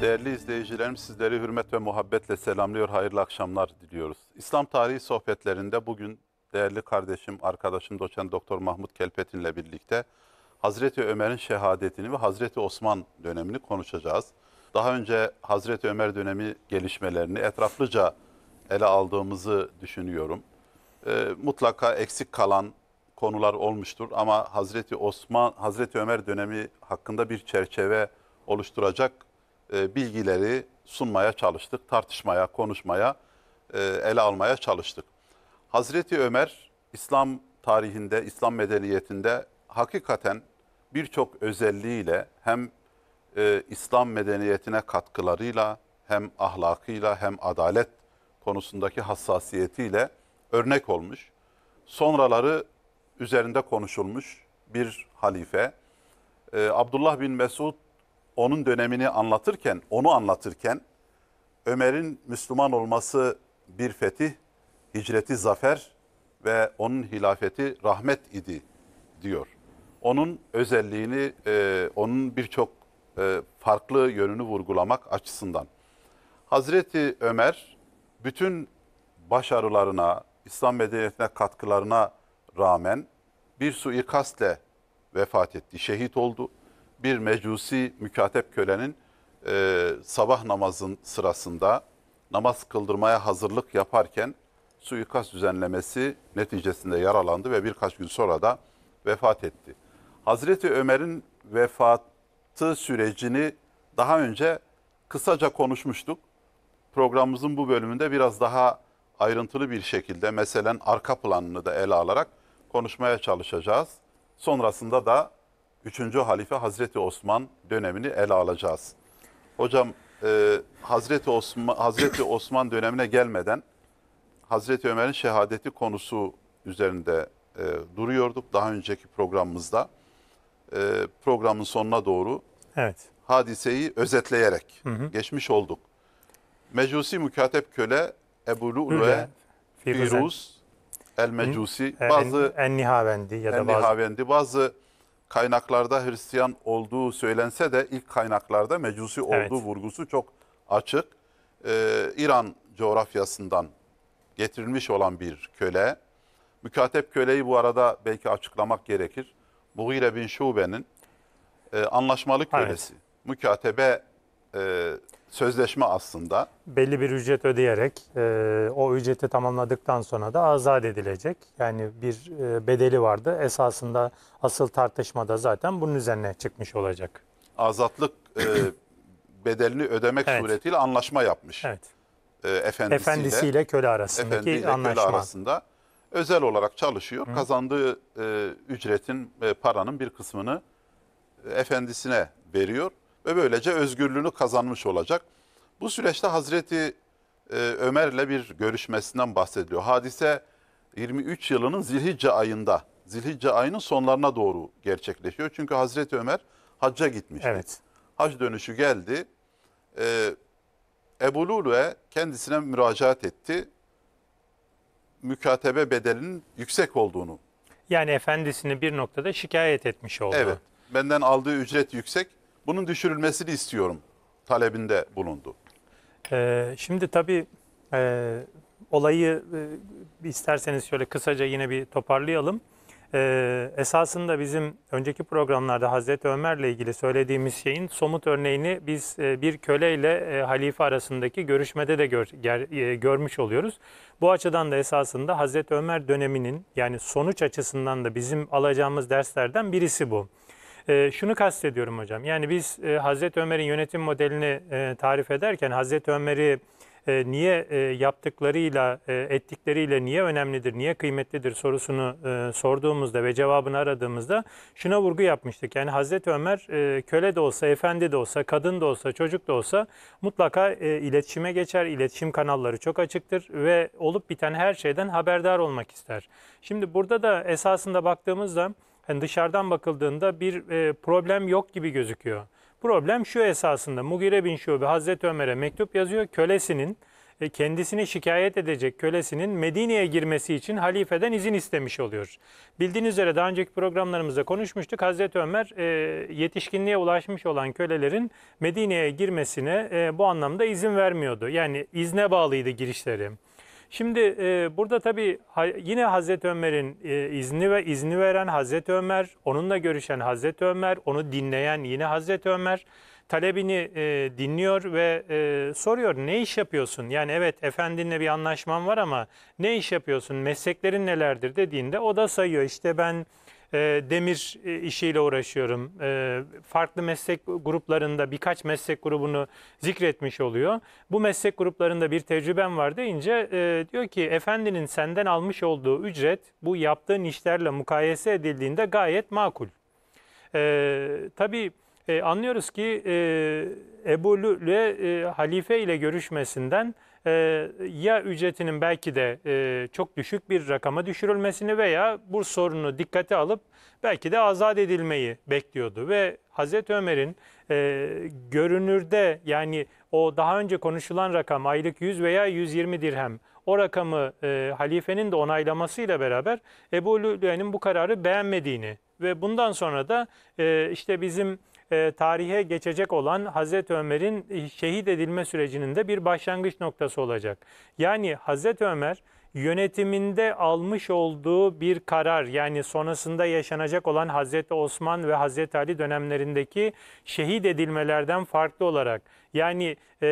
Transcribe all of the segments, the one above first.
Değerli izleyicilerim sizleri hürmet ve muhabbetle selamlıyor. Hayırlı akşamlar diliyoruz. İslam tarihi sohbetlerinde bugün değerli kardeşim, arkadaşım doçent Doktor Mahmut Kelpetin'le birlikte Hazreti Ömer'in şehadetini ve Hazreti Osman dönemini konuşacağız. Daha önce Hazreti Ömer dönemi gelişmelerini etraflıca ele aldığımızı düşünüyorum. E, mutlaka eksik kalan konular olmuştur ama Hazreti Osman, Hazreti Ömer dönemi hakkında bir çerçeve oluşturacak e, bilgileri sunmaya çalıştık, tartışmaya, konuşmaya, e, ele almaya çalıştık. Hazreti Ömer İslam tarihinde, İslam medeniyetinde hakikaten birçok özelliğiyle hem e, İslam medeniyetine katkılarıyla hem ahlakıyla hem adalet konusundaki hassasiyetiyle örnek olmuş. Sonraları üzerinde konuşulmuş bir halife. Abdullah bin Mesud onun dönemini anlatırken, onu anlatırken Ömer'in Müslüman olması bir fetih, hicreti zafer ve onun hilafeti rahmet idi diyor. Onun özelliğini, e, onun birçok e, farklı yönünü vurgulamak açısından. Hazreti Ömer bütün başarılarına, İslam medeniyetine katkılarına rağmen bir suikastle vefat etti, şehit oldu bir mecusi mükatep kölenin e, sabah namazın sırasında namaz kıldırmaya hazırlık yaparken suikast düzenlemesi neticesinde yaralandı ve birkaç gün sonra da vefat etti. Hazreti Ömer'in vefatı sürecini daha önce kısaca konuşmuştuk. Programımızın bu bölümünde biraz daha ayrıntılı bir şekilde meselen arka planını da ele alarak konuşmaya çalışacağız. Sonrasında da 3. Halife Hazreti Osman dönemini ele alacağız. Hocam e, Hazreti, Osman, Hazreti Osman dönemine gelmeden Hazreti Ömer'in şehadeti konusu üzerinde e, duruyorduk daha önceki programımızda. E, programın sonuna doğru evet. hadiseyi özetleyerek hı hı. geçmiş olduk. Mecusi mükatep köle Ebu Lu'lu'ya Firuz El Mecusi bazı en, en Nihavendi ya da bazı, Nihavendi, bazı kaynaklarda Hristiyan olduğu söylense de ilk kaynaklarda mecusi olduğu evet. vurgusu çok açık. Ee, İran coğrafyasından getirilmiş olan bir köle. Mükatep köleyi bu arada belki açıklamak gerekir. Mughire bin Şube'nin e, anlaşmalı kölesi. Evet. Mükatebe e, sözleşme aslında. Belli bir ücret ödeyerek e, o ücreti tamamladıktan sonra da azat edilecek. Yani bir e, bedeli vardı. Esasında asıl tartışmada zaten bunun üzerine çıkmış olacak. Azatlık e, bedelini ödemek evet. suretiyle anlaşma yapmış. Evet. E, efendisiyle, efendisiyle köle arasındaki efendiyle anlaşma. Köle arasında özel olarak çalışıyor. Hı. Kazandığı e, ücretin, e, paranın bir kısmını e, efendisine veriyor ve böylece özgürlüğünü kazanmış olacak. Bu süreçte Hazreti e, Ömer'le bir görüşmesinden bahsediliyor. Hadise 23 yılının Zilhicce ayında, Zilhicce ayının sonlarına doğru gerçekleşiyor. Çünkü Hazreti Ömer hacca gitmişti. Evet. Hac dönüşü geldi. E, Ebu Lulu'ya kendisine müracaat etti. Mükatebe bedelinin yüksek olduğunu. Yani efendisini bir noktada şikayet etmiş oldu. Evet. Benden aldığı ücret yüksek bunun düşürülmesini istiyorum talebinde bulundu. Ee, şimdi tabii e, olayı e, isterseniz şöyle kısaca yine bir toparlayalım. E, esasında bizim önceki programlarda Hazreti Ömer'le ilgili söylediğimiz şeyin somut örneğini biz e, bir köleyle e, halife arasındaki görüşmede de gör, ger, e, görmüş oluyoruz. Bu açıdan da esasında Hazreti Ömer döneminin yani sonuç açısından da bizim alacağımız derslerden birisi bu. E, şunu kastediyorum hocam. Yani biz e, Hazreti Ömer'in yönetim modelini e, tarif ederken Hazreti Ömer'i e, niye e, yaptıklarıyla, e, ettikleriyle niye önemlidir, niye kıymetlidir sorusunu e, sorduğumuzda ve cevabını aradığımızda şuna vurgu yapmıştık. Yani Hazreti Ömer e, köle de olsa, efendi de olsa, kadın da olsa, çocuk da olsa mutlaka e, iletişime geçer. İletişim kanalları çok açıktır ve olup biten her şeyden haberdar olmak ister. Şimdi burada da esasında baktığımızda hani dışarıdan bakıldığında bir e, problem yok gibi gözüküyor. Problem şu esasında Mugire bin Şube Hazreti Ömer'e mektup yazıyor. Kölesinin e, kendisini şikayet edecek kölesinin Medine'ye girmesi için halifeden izin istemiş oluyor. Bildiğiniz üzere daha önceki programlarımızda konuşmuştuk. Hazreti Ömer e, yetişkinliğe ulaşmış olan kölelerin Medine'ye girmesine e, bu anlamda izin vermiyordu. Yani izne bağlıydı girişleri. Şimdi e, burada tabii ha, yine Hazreti Ömer'in e, izni ve izni veren Hazreti Ömer, onunla görüşen Hazreti Ömer, onu dinleyen yine Hazreti Ömer talebini e, dinliyor ve e, soruyor ne iş yapıyorsun? Yani evet efendinle bir anlaşmam var ama ne iş yapıyorsun? Mesleklerin nelerdir dediğinde o da sayıyor işte ben ee, e, demir işiyle uğraşıyorum. E, farklı meslek gruplarında birkaç meslek grubunu zikretmiş oluyor. Bu meslek gruplarında bir tecrübem var deyince e, diyor ki efendinin senden almış olduğu ücret bu yaptığın işlerle mukayese edildiğinde gayet makul. E, tabii e, anlıyoruz ki e, Ebu Lü'le e, halife ile görüşmesinden e, ya ücretinin belki de e, çok düşük bir rakama düşürülmesini veya bu sorunu dikkate alıp belki de azat edilmeyi bekliyordu. Ve Hazreti Ömer'in e, görünürde yani o daha önce konuşulan rakam aylık 100 veya 120 dirhem o rakamı e, halifenin de onaylamasıyla beraber Ebu Lüle'nin bu kararı beğenmediğini ve bundan sonra da e, işte bizim e, tarihe geçecek olan Hazreti Ömer'in e, şehit edilme sürecinin de bir başlangıç noktası olacak. Yani Hazreti Ömer yönetiminde almış olduğu bir karar yani sonrasında yaşanacak olan Hazreti Osman ve Hazreti Ali dönemlerindeki şehit edilmelerden farklı olarak yani e,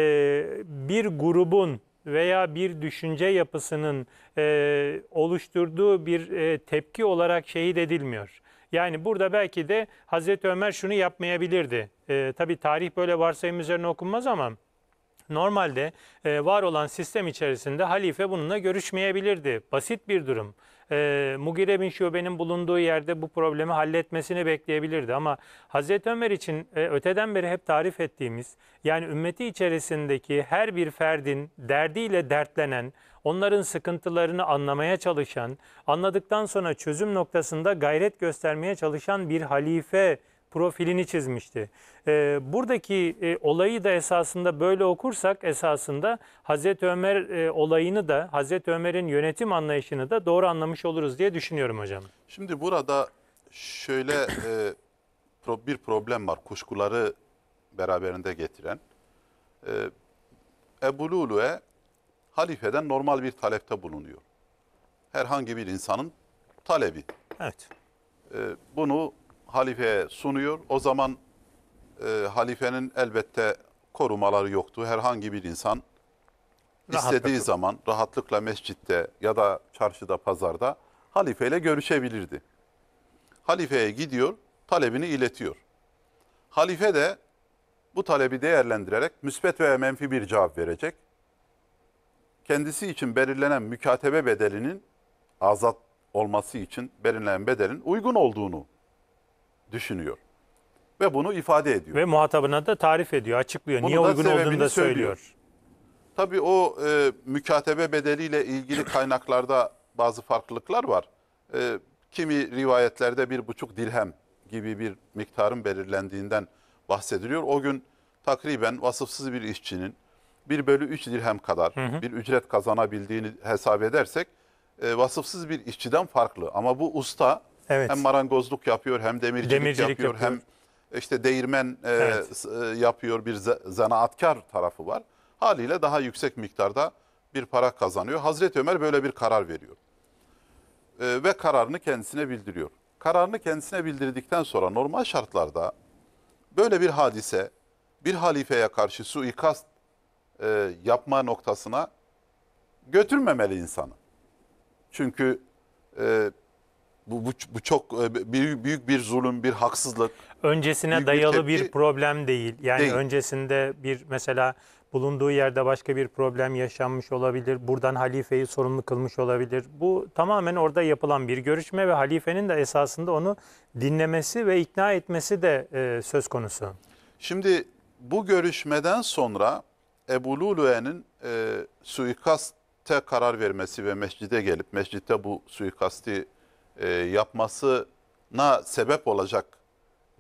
bir grubun veya bir düşünce yapısının e, oluşturduğu bir e, tepki olarak şehit edilmiyor. Yani burada belki de Hazreti Ömer şunu yapmayabilirdi. E, tabii tarih böyle varsayım üzerine okunmaz ama normalde e, var olan sistem içerisinde halife bununla görüşmeyebilirdi. Basit bir durum. E, Mugire bin Şube'nin bulunduğu yerde bu problemi halletmesini bekleyebilirdi. Ama Hazreti Ömer için e, öteden beri hep tarif ettiğimiz yani ümmeti içerisindeki her bir ferdin derdiyle dertlenen, onların sıkıntılarını anlamaya çalışan, anladıktan sonra çözüm noktasında gayret göstermeye çalışan bir halife profilini çizmişti. E, buradaki e, olayı da esasında böyle okursak esasında Hazreti Ömer e, olayını da Hazreti Ömer'in yönetim anlayışını da doğru anlamış oluruz diye düşünüyorum hocam. Şimdi burada şöyle e, pro, bir problem var kuşkuları beraberinde getiren. E, Ebu Lulu'e halifeden normal bir talepte bulunuyor. Herhangi bir insanın talebi. Evet. E, bunu halifeye sunuyor. O zaman e, halifenin elbette korumaları yoktu. Herhangi bir insan Rahatlıkla. istediği zaman rahatlıkla mescitte ya da çarşıda, pazarda halifeyle görüşebilirdi. Halifeye gidiyor, talebini iletiyor. Halife de bu talebi değerlendirerek müsbet veya menfi bir cevap verecek kendisi için belirlenen mükatebe bedelinin azat olması için belirlenen bedelin uygun olduğunu düşünüyor. Ve bunu ifade ediyor. Ve muhatabına da tarif ediyor, açıklıyor. Bunu Niye uygun olduğunu da söylüyor. söylüyor. Tabii o e, mükatebe bedeliyle ilgili kaynaklarda bazı farklılıklar var. E, kimi rivayetlerde bir buçuk dirhem gibi bir miktarın belirlendiğinden bahsediliyor. O gün takriben vasıfsız bir işçinin 1 bölü 3 dirhem kadar hı hı. bir ücret kazanabildiğini hesap edersek e, vasıfsız bir işçiden farklı. Ama bu usta evet. hem marangozluk yapıyor hem demircilik, demircilik yapıyor, yapıyor hem e, işte değirmen e, evet. e, yapıyor bir zanaatkar tarafı var. Haliyle daha yüksek miktarda bir para kazanıyor. Hazreti Ömer böyle bir karar veriyor. E, ve kararını kendisine bildiriyor. Kararını kendisine bildirdikten sonra normal şartlarda böyle bir hadise bir halifeye karşı suikast e, yapma noktasına götürmemeli insanı. Çünkü e, bu, bu, bu çok e, büyük, büyük bir zulüm, bir haksızlık. Öncesine büyük dayalı bir, tepki, bir problem değil. Yani değil. öncesinde bir mesela bulunduğu yerde başka bir problem yaşanmış olabilir. Buradan halifeyi sorumlu kılmış olabilir. Bu tamamen orada yapılan bir görüşme ve halifenin de esasında onu dinlemesi ve ikna etmesi de e, söz konusu. Şimdi bu görüşmeden sonra Ebu Lulu'nun e, suikaste karar vermesi ve mescide gelip mescitte bu suikasti e, yapmasına sebep olacak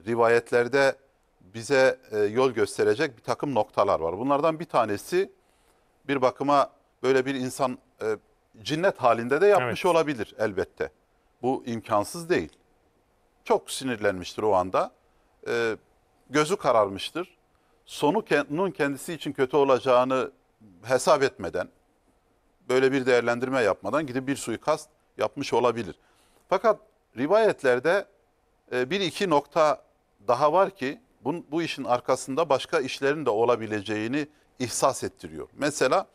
rivayetlerde bize e, yol gösterecek bir takım noktalar var. Bunlardan bir tanesi bir bakıma böyle bir insan e, cinnet halinde de yapmış evet. olabilir elbette. Bu imkansız değil. Çok sinirlenmiştir o anda. E, gözü kararmıştır sonunun kendisi için kötü olacağını hesap etmeden, böyle bir değerlendirme yapmadan gidip bir suikast yapmış olabilir. Fakat rivayetlerde e, bir iki nokta daha var ki bu, bu işin arkasında başka işlerin de olabileceğini ihsas ettiriyor. Mesela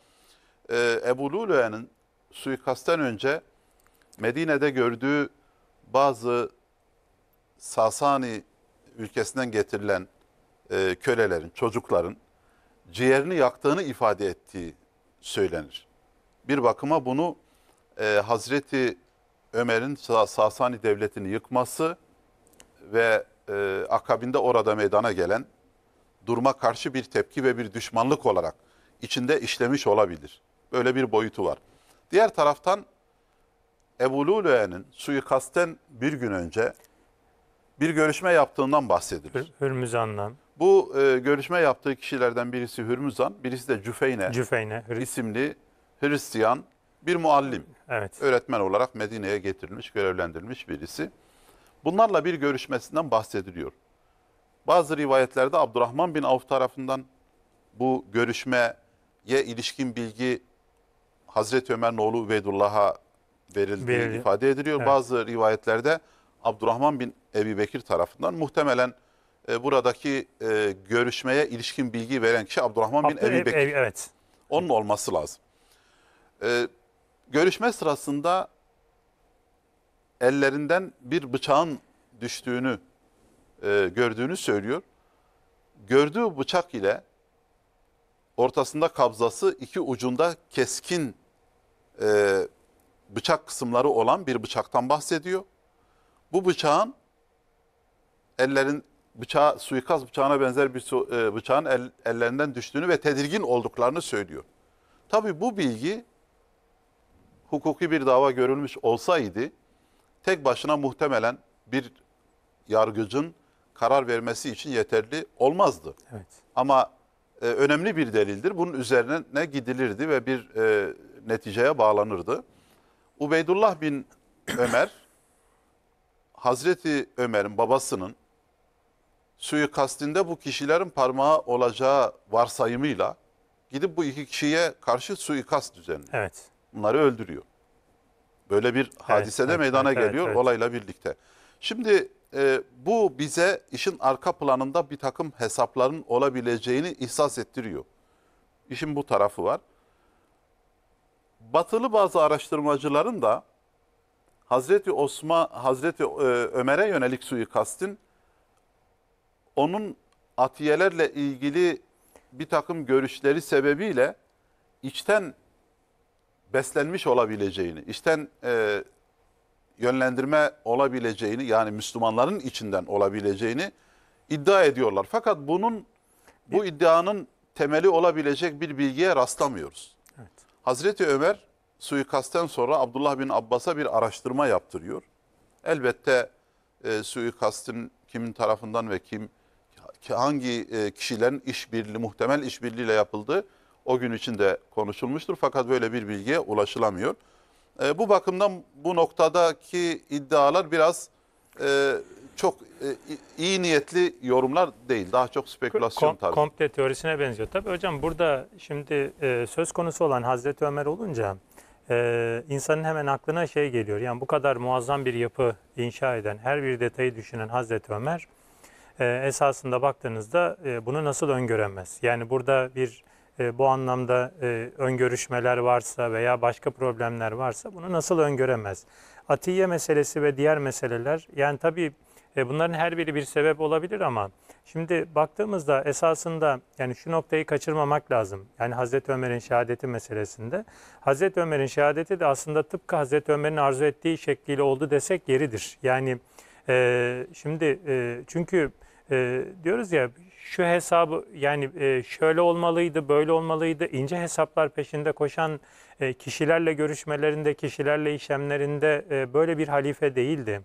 e, Ebu Lulu'nun suikastten önce Medine'de gördüğü bazı Sasani ülkesinden getirilen e, kölelerin, çocukların ciğerini yaktığını ifade ettiği söylenir. Bir bakıma bunu e, Hazreti Ömer'in Sasani Devleti'ni yıkması ve e, akabinde orada meydana gelen duruma karşı bir tepki ve bir düşmanlık olarak içinde işlemiş olabilir. Böyle bir boyutu var. Diğer taraftan Ebu Lulu'nun suikasten bir gün önce bir görüşme yaptığından bahsedilir. Hürmüzan'dan. Bu e, görüşme yaptığı kişilerden birisi Hürmüzan, birisi de Cüfeyne, Cüfeyne Hür- isimli Hristiyan bir muallim. Evet. Öğretmen olarak Medine'ye getirilmiş, görevlendirilmiş birisi. Bunlarla bir görüşmesinden bahsediliyor. Bazı rivayetlerde Abdurrahman bin Avf tarafından bu görüşmeye ilişkin bilgi Hazreti Ömer'in oğlu Ubeydullah'a verildiği ifade ediliyor. Evet. Bazı rivayetlerde Abdurrahman bin Ebi Bekir tarafından muhtemelen e, buradaki e, görüşmeye ilişkin bilgi veren kişi Abdurrahman bin Abdü, Ebi Bekir. Ev, evet. Onun olması lazım. E, görüşme sırasında ellerinden bir bıçağın düştüğünü e, gördüğünü söylüyor. Gördüğü bıçak ile ortasında kabzası iki ucunda keskin e, bıçak kısımları olan bir bıçaktan bahsediyor. Bu bıçağın ellerin bıçağı, suikast bıçağına benzer bir su, e, bıçağın el, ellerinden düştüğünü ve tedirgin olduklarını söylüyor. Tabii bu bilgi hukuki bir dava görülmüş olsaydı tek başına muhtemelen bir yargıcın karar vermesi için yeterli olmazdı. Evet. Ama e, önemli bir delildir. Bunun üzerine ne gidilirdi ve bir e, neticeye bağlanırdı. Ubeydullah bin Ömer, Hazreti Ömer'in babasının suikastinde bu kişilerin parmağı olacağı varsayımıyla gidip bu iki kişiye karşı suikast düzenliyor. Evet. Bunları öldürüyor. Böyle bir hadise de evet, meydana evet, geliyor evet, olayla birlikte. Şimdi e, bu bize işin arka planında bir takım hesapların olabileceğini ihsas ettiriyor. İşin bu tarafı var. Batılı bazı araştırmacıların da Hazreti Osman, Hazreti e, Ömer'e yönelik suikastin onun atiyelerle ilgili bir takım görüşleri sebebiyle içten beslenmiş olabileceğini, içten e, yönlendirme olabileceğini yani Müslümanların içinden olabileceğini iddia ediyorlar. Fakat bunun bu iddianın temeli olabilecek bir bilgiye rastlamıyoruz. Evet. Hazreti Ömer suikasten sonra Abdullah bin Abbas'a bir araştırma yaptırıyor. Elbette e, suikastin kimin tarafından ve kim hangi e, kişilerin işbirliği muhtemel işbirliğiyle yapıldığı o gün içinde konuşulmuştur. Fakat böyle bir bilgiye ulaşılamıyor. E, bu bakımdan bu noktadaki iddialar biraz e, çok e, iyi niyetli yorumlar değil. Daha çok spekülasyon Kom tabii. Komple teorisine benziyor. Tabii hocam burada şimdi e, söz konusu olan Hazreti Ömer olunca e, insanın hemen aklına şey geliyor. Yani bu kadar muazzam bir yapı inşa eden, her bir detayı düşünen Hazreti Ömer ee, esasında baktığınızda e, bunu nasıl öngöremez? Yani burada bir e, bu anlamda e, öngörüşmeler varsa veya başka problemler varsa bunu nasıl öngöremez? Atiye meselesi ve diğer meseleler yani tabii e, bunların her biri bir sebep olabilir ama şimdi baktığımızda esasında yani şu noktayı kaçırmamak lazım. Yani Hazreti Ömer'in şehadeti meselesinde. Hazreti Ömer'in şehadeti de aslında tıpkı Hazreti Ömer'in arzu ettiği şekliyle oldu desek yeridir. Yani şimdi çünkü e, diyoruz ya şu hesabı yani e, şöyle olmalıydı, böyle olmalıydı, ince hesaplar peşinde koşan e, kişilerle görüşmelerinde, kişilerle işlemlerinde e, böyle bir halife değildi.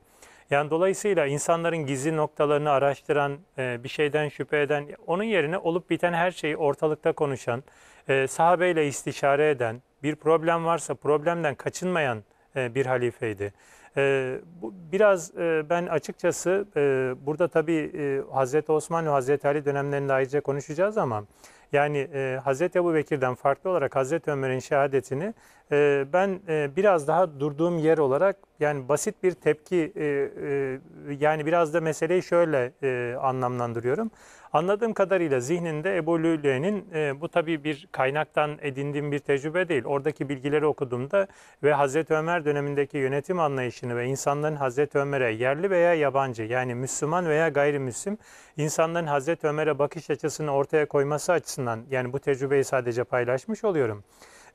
Yani dolayısıyla insanların gizli noktalarını araştıran, e, bir şeyden şüphe eden, onun yerine olup biten her şeyi ortalıkta konuşan, e, sahabeyle istişare eden, bir problem varsa problemden kaçınmayan e, bir halifeydi. Ee, bu, biraz e, ben açıkçası e, burada tabii e, Hazreti Osman ve Hazreti Ali dönemlerinde ayrıca konuşacağız ama yani e, Hazreti Ebu Bekir'den farklı olarak Hazreti Ömer'in şehadetini ee, ben e, biraz daha durduğum yer olarak yani basit bir tepki e, e, yani biraz da meseleyi şöyle anlamlandırıyorum. Anladığım kadarıyla zihninde Ebu Lülü'nin bu tabi bir kaynaktan edindiğim bir tecrübe değil. Oradaki bilgileri okuduğumda ve Hazreti Ömer dönemindeki yönetim anlayışını ve insanların Hazreti Ömer'e yerli veya yabancı yani Müslüman veya gayrimüslim insanların Hazreti Ömer'e bakış açısını ortaya koyması açısından yani bu tecrübeyi sadece paylaşmış oluyorum.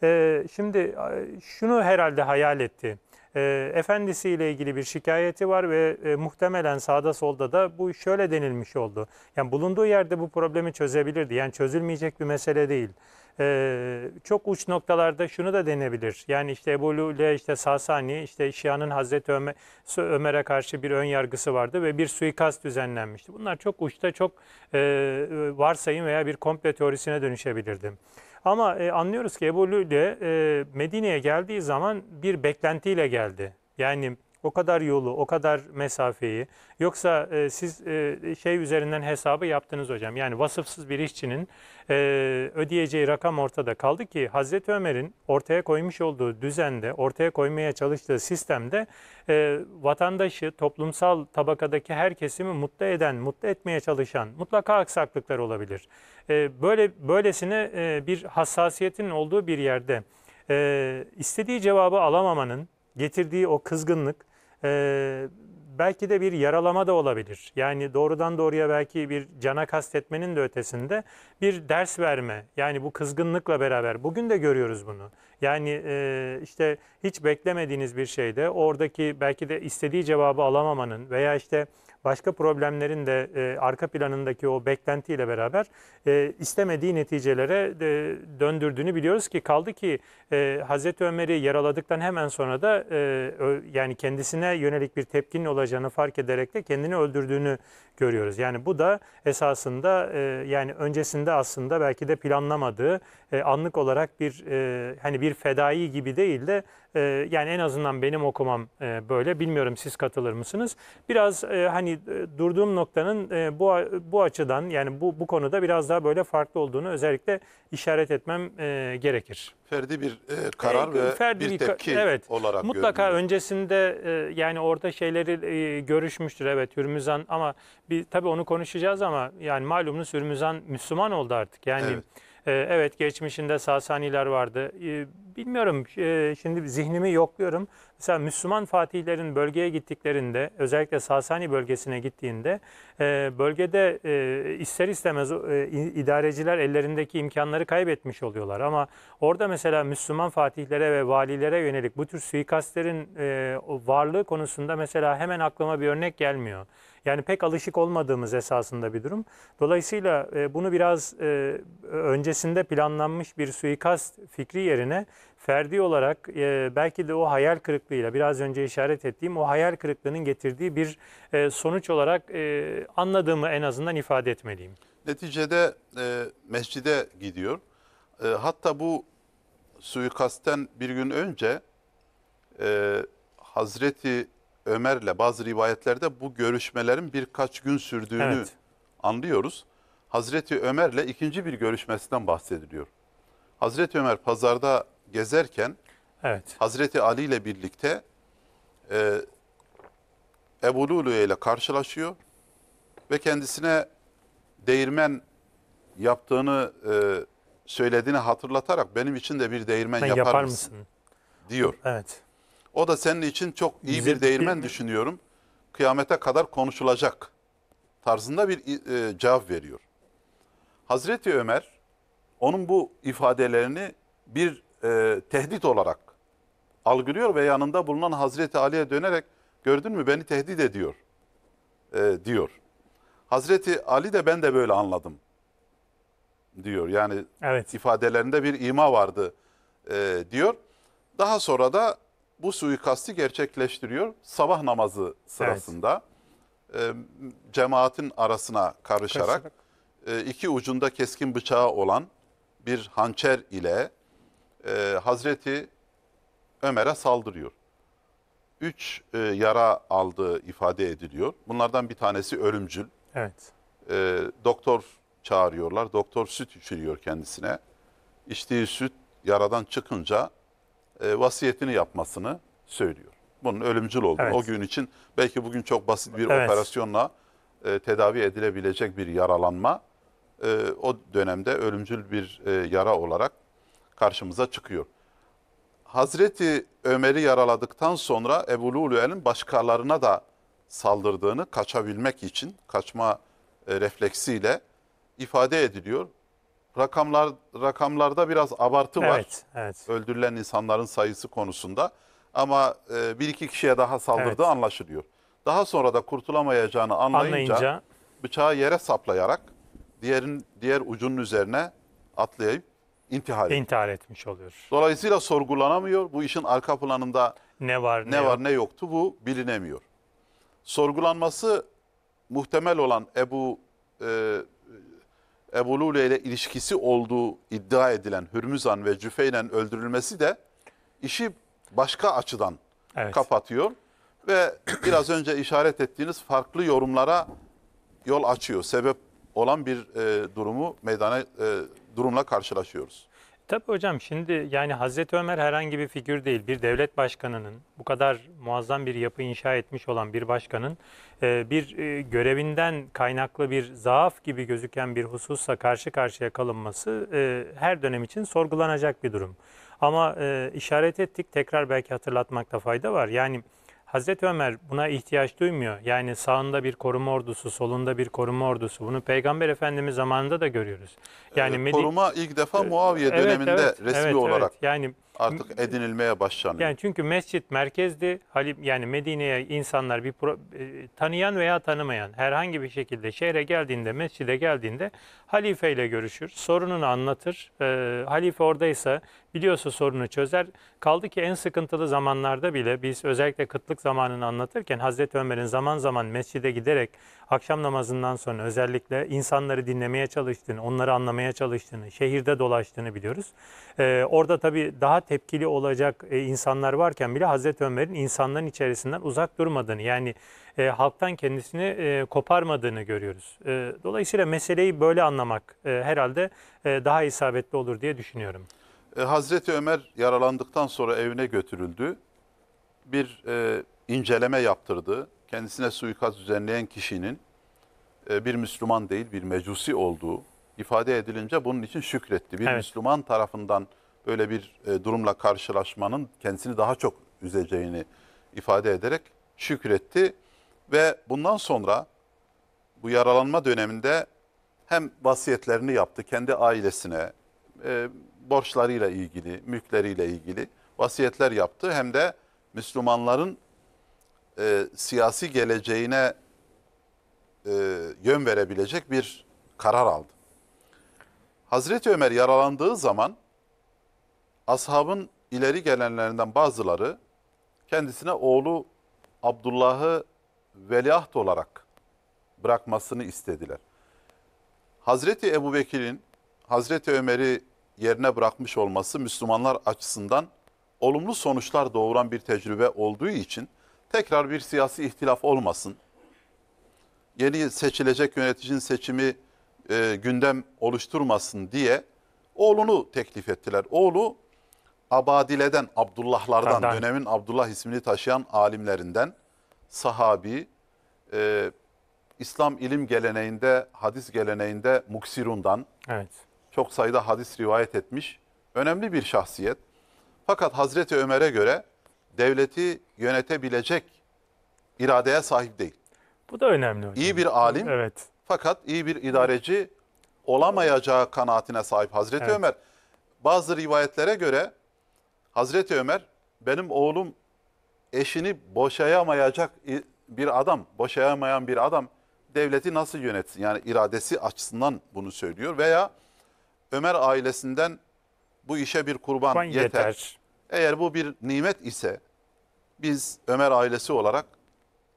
E, şimdi şunu herhalde hayal etti. E, efendisiyle ilgili bir şikayeti var ve e, muhtemelen sağda solda da bu şöyle denilmiş oldu. Yani bulunduğu yerde bu problemi çözebilirdi. Yani çözülmeyecek bir mesele değil. Ee, çok uç noktalarda şunu da denebilir. Yani işte Ebu Lule, işte Sasani, işte Şia'nın Hazreti Ömer, Ömer'e karşı bir ön yargısı vardı ve bir suikast düzenlenmişti. Bunlar çok uçta çok e, varsayım veya bir komple teorisine dönüşebilirdi. Ama e, anlıyoruz ki Ebu Lüle e, Medine'ye geldiği zaman bir beklentiyle geldi. Yani o kadar yolu, o kadar mesafeyi. Yoksa e, siz e, şey üzerinden hesabı yaptınız hocam. Yani vasıfsız bir işçinin e, ödeyeceği rakam ortada kaldı ki Hazreti Ömer'in ortaya koymuş olduğu düzende, ortaya koymaya çalıştığı sistemde e, vatandaşı, toplumsal tabakadaki her kesimi mutlu eden, mutlu etmeye çalışan mutlaka aksaklıklar olabilir. E, böyle böylesine e, bir hassasiyetin olduğu bir yerde e, istediği cevabı alamamanın getirdiği o kızgınlık e, belki de bir yaralama da olabilir. Yani doğrudan doğruya belki bir cana kastetmenin de ötesinde bir ders verme. Yani bu kızgınlıkla beraber bugün de görüyoruz bunu. Yani e, işte hiç beklemediğiniz bir şeyde oradaki belki de istediği cevabı alamamanın veya işte başka problemlerin de e, arka planındaki o beklentiyle beraber e, istemediği neticelere e, döndürdüğünü biliyoruz ki kaldı ki e, Hazreti Ömer'i yaraladıktan hemen sonra da e, ö, yani kendisine yönelik bir tepkinin olacağını fark ederek de kendini öldürdüğünü görüyoruz. Yani bu da esasında e, yani öncesinde aslında belki de planlamadığı e, anlık olarak bir e, hani bir fedai gibi değil de ee, yani en azından benim okumam e, böyle. Bilmiyorum siz katılır mısınız? Biraz e, hani e, durduğum noktanın bu bu açıdan yani bu bu konuda biraz daha böyle farklı olduğunu özellikle işaret etmem gerekir. Ferdi bir karar e, ve ferdi bir tepki evet, olarak Mutlaka görünüyor. öncesinde yani orada şeyleri görüşmüştür evet Hürmüzan ama bir tabii onu konuşacağız ama yani malumunuz Hürmüzan Müslüman oldu artık. Yani evet. Ee, evet geçmişinde Sasaniler vardı. Ee, bilmiyorum e, şimdi zihnimi yokluyorum. Mesela Müslüman fatihlerin bölgeye gittiklerinde özellikle Sasani bölgesine gittiğinde e, bölgede e, ister istemez idareciler ellerindeki imkanları kaybetmiş oluyorlar. Ama orada mesela Müslüman fatihlere ve valilere yönelik bu tür suikastlerin varlığı konusunda mesela hemen aklıma bir örnek gelmiyor. Yani pek alışık olmadığımız esasında bir durum. Dolayısıyla e, bunu biraz e, öncesinde planlanmış bir suikast fikri yerine ferdi olarak e, belki de o hayal kırıklığıyla biraz önce işaret ettiğim o hayal kırıklığının getirdiği bir e, sonuç olarak e, anladığımı en azından ifade etmeliyim. Neticede e, mescide gidiyor. E, hatta bu suikastten bir gün önce e, Hazreti Ömer'le bazı rivayetlerde bu görüşmelerin birkaç gün sürdüğünü evet. anlıyoruz. Hazreti Ömer'le ikinci bir görüşmesinden bahsediliyor. Hazreti Ömer pazarda gezerken evet. Hazreti Ali ile birlikte e, Ebu Lulu'ya ile karşılaşıyor ve kendisine değirmen yaptığını e, söylediğini hatırlatarak benim için de bir değirmen yapar, yapar mısın? mısın diyor. Evet. O da senin için çok iyi bir değirmen düşünüyorum. Kıyamete kadar konuşulacak tarzında bir e, cevap veriyor. Hazreti Ömer onun bu ifadelerini bir e, tehdit olarak algılıyor ve yanında bulunan Hazreti Ali'ye dönerek gördün mü beni tehdit ediyor e, diyor. Hazreti Ali de ben de böyle anladım diyor. Yani evet. ifadelerinde bir ima vardı e, diyor. Daha sonra da bu suikasti gerçekleştiriyor sabah namazı sırasında. Evet. E, cemaatin arasına karışarak e, iki ucunda keskin bıçağı olan bir hançer ile e, Hazreti Ömer'e saldırıyor. Üç e, yara aldığı ifade ediliyor. Bunlardan bir tanesi ölümcül. Evet. E, doktor çağırıyorlar. Doktor süt içiriyor kendisine. İçtiği süt yaradan çıkınca e, vasiyetini yapmasını söylüyor. Bunun ölümcül olduğunu evet. o gün için belki bugün çok basit bir evet. operasyonla e, tedavi edilebilecek bir yaralanma e, o dönemde ölümcül bir e, yara olarak karşımıza çıkıyor. Hazreti Ömer'i yaraladıktan sonra Ebu Lulu'nun başkalarına da saldırdığını kaçabilmek için kaçma e, refleksiyle ifade ediliyor rakamlar rakamlarda biraz abartı var. Evet, Öldürülen insanların sayısı konusunda ama e, bir iki kişiye daha saldırdığı Evet. anlaşılıyor. Daha sonra da kurtulamayacağını anlayınca, Anlayınca bıçağı yere saplayarak diğerin diğer ucunun üzerine atlayıp intihar ediyor. intihar etmiş oluyor. Dolayısıyla sorgulanamıyor. Bu işin arka planında Ne var ne, ne var yok. ne yoktu bu bilinemiyor. Sorgulanması muhtemel olan Ebu e, Ebu Lule ile ilişkisi olduğu iddia edilen Hürmüzan ve Cüfe'yle öldürülmesi de işi başka açıdan evet. kapatıyor. Ve biraz önce işaret ettiğiniz farklı yorumlara yol açıyor. Sebep olan bir e, durumu meydana e, durumla karşılaşıyoruz. Tabii hocam şimdi yani Hazreti Ömer herhangi bir figür değil. Bir devlet başkanının bu kadar muazzam bir yapı inşa etmiş olan bir başkanın e, bir e, görevinden kaynaklı bir zaaf gibi gözüken bir hususla karşı karşıya kalınması e, her dönem için sorgulanacak bir durum. Ama işaret ettik tekrar belki hatırlatmakta fayda var. Yani Hazreti Ömer buna ihtiyaç duymuyor. Yani sağında bir koruma ordusu, solunda bir koruma ordusu. Bunu Peygamber Efendimiz zamanında da görüyoruz. Yani evet, koruma ilk defa ee, Muaviye döneminde evet, resmi evet, olarak. Evet. Yani artık edinilmeye başlanıyor. Yani çünkü mescit merkezdi. Halim yani Medine'ye insanlar bir pro, e, tanıyan veya tanımayan herhangi bir şekilde şehre geldiğinde, mescide geldiğinde halife ile görüşür. Sorununu anlatır. E, halife oradaysa biliyorsa sorunu çözer. Kaldı ki en sıkıntılı zamanlarda bile biz özellikle kıtlık zamanını anlatırken Hazreti Ömer'in zaman zaman mescide giderek akşam namazından sonra özellikle insanları dinlemeye çalıştığını, onları anlamaya çalıştığını, şehirde dolaştığını biliyoruz. E, orada tabii daha tepkili olacak e, insanlar varken bile Hazreti Ömer'in insanların içerisinden uzak durmadığını yani e, halktan kendisini e, koparmadığını görüyoruz. E, dolayısıyla meseleyi böyle anlamak e, herhalde e, daha isabetli olur diye düşünüyorum. E, Hazreti Ömer yaralandıktan sonra evine götürüldü. Bir e, inceleme yaptırdı. Kendisine suikast düzenleyen kişinin e, bir Müslüman değil bir mecusi olduğu ifade edilince bunun için şükretti. Bir evet. Müslüman tarafından böyle bir e, durumla karşılaşmanın kendisini daha çok üzeceğini ifade ederek şükretti ve bundan sonra bu yaralanma döneminde hem vasiyetlerini yaptı kendi ailesine, e, borçlarıyla ilgili, mülkleriyle ilgili vasiyetler yaptı hem de Müslümanların e, siyasi geleceğine e, yön verebilecek bir karar aldı. Hazreti Ömer yaralandığı zaman ashabın ileri gelenlerinden bazıları kendisine oğlu Abdullah'ı veliaht olarak bırakmasını istediler. Hazreti Ebu Bekir'in Hazreti Ömer'i yerine bırakmış olması Müslümanlar açısından olumlu sonuçlar doğuran bir tecrübe olduğu için tekrar bir siyasi ihtilaf olmasın. Yeni seçilecek yöneticinin seçimi e, gündem oluşturmasın diye oğlunu teklif ettiler. Oğlu Abadile'den, Abdullahlardan, Adam. dönemin Abdullah ismini taşıyan alimlerinden sahabi, e, İslam ilim geleneğinde, hadis geleneğinde Muksirun'dan evet. çok sayıda hadis rivayet etmiş. Önemli bir şahsiyet. Fakat Hazreti Ömer'e göre devleti yönetebilecek iradeye sahip değil. Bu da önemli hocam. İyi bir alim evet. fakat iyi bir idareci olamayacağı kanaatine sahip Hazreti evet. Ömer. Bazı rivayetlere göre Hazreti Ömer benim oğlum eşini boşayamayacak bir adam, boşayamayan bir adam devleti nasıl yönetsin? Yani iradesi açısından bunu söylüyor veya Ömer ailesinden bu işe bir kurban, yeter. yeter. Eğer bu bir nimet ise biz Ömer ailesi olarak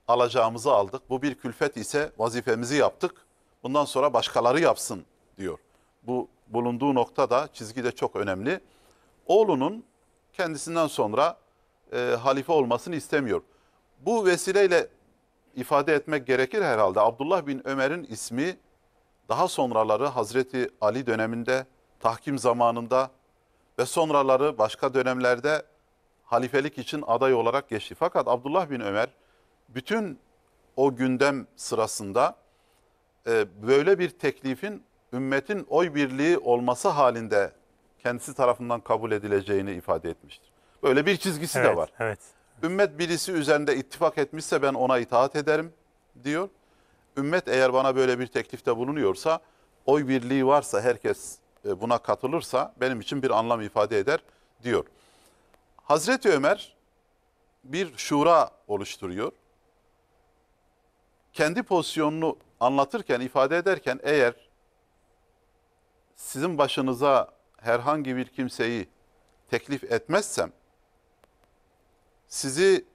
alacağımızı aldık. Bu bir külfet ise vazifemizi yaptık. Bundan sonra başkaları yapsın diyor. Bu bulunduğu nokta da çizgi de çok önemli. Oğlunun kendisinden sonra e, halife olmasını istemiyor. Bu vesileyle ifade etmek gerekir herhalde. Abdullah bin Ömer'in ismi daha sonraları Hazreti Ali döneminde, tahkim zamanında ve sonraları başka dönemlerde halifelik için aday olarak geçti. Fakat Abdullah bin Ömer bütün o gündem sırasında e, böyle bir teklifin ümmetin oy birliği olması halinde kendisi tarafından kabul edileceğini ifade etmiştir. Böyle bir çizgisi evet, de var. Evet. Ümmet birisi üzerinde ittifak etmişse ben ona itaat ederim diyor. Ümmet eğer bana böyle bir teklifte bulunuyorsa, oy birliği varsa, herkes e, buna katılırsa benim için bir anlam ifade eder diyor. Hazreti Ömer bir şura oluşturuyor. Kendi pozisyonunu anlatırken, ifade ederken eğer sizin başınıza herhangi bir kimseyi teklif etmezsem sizi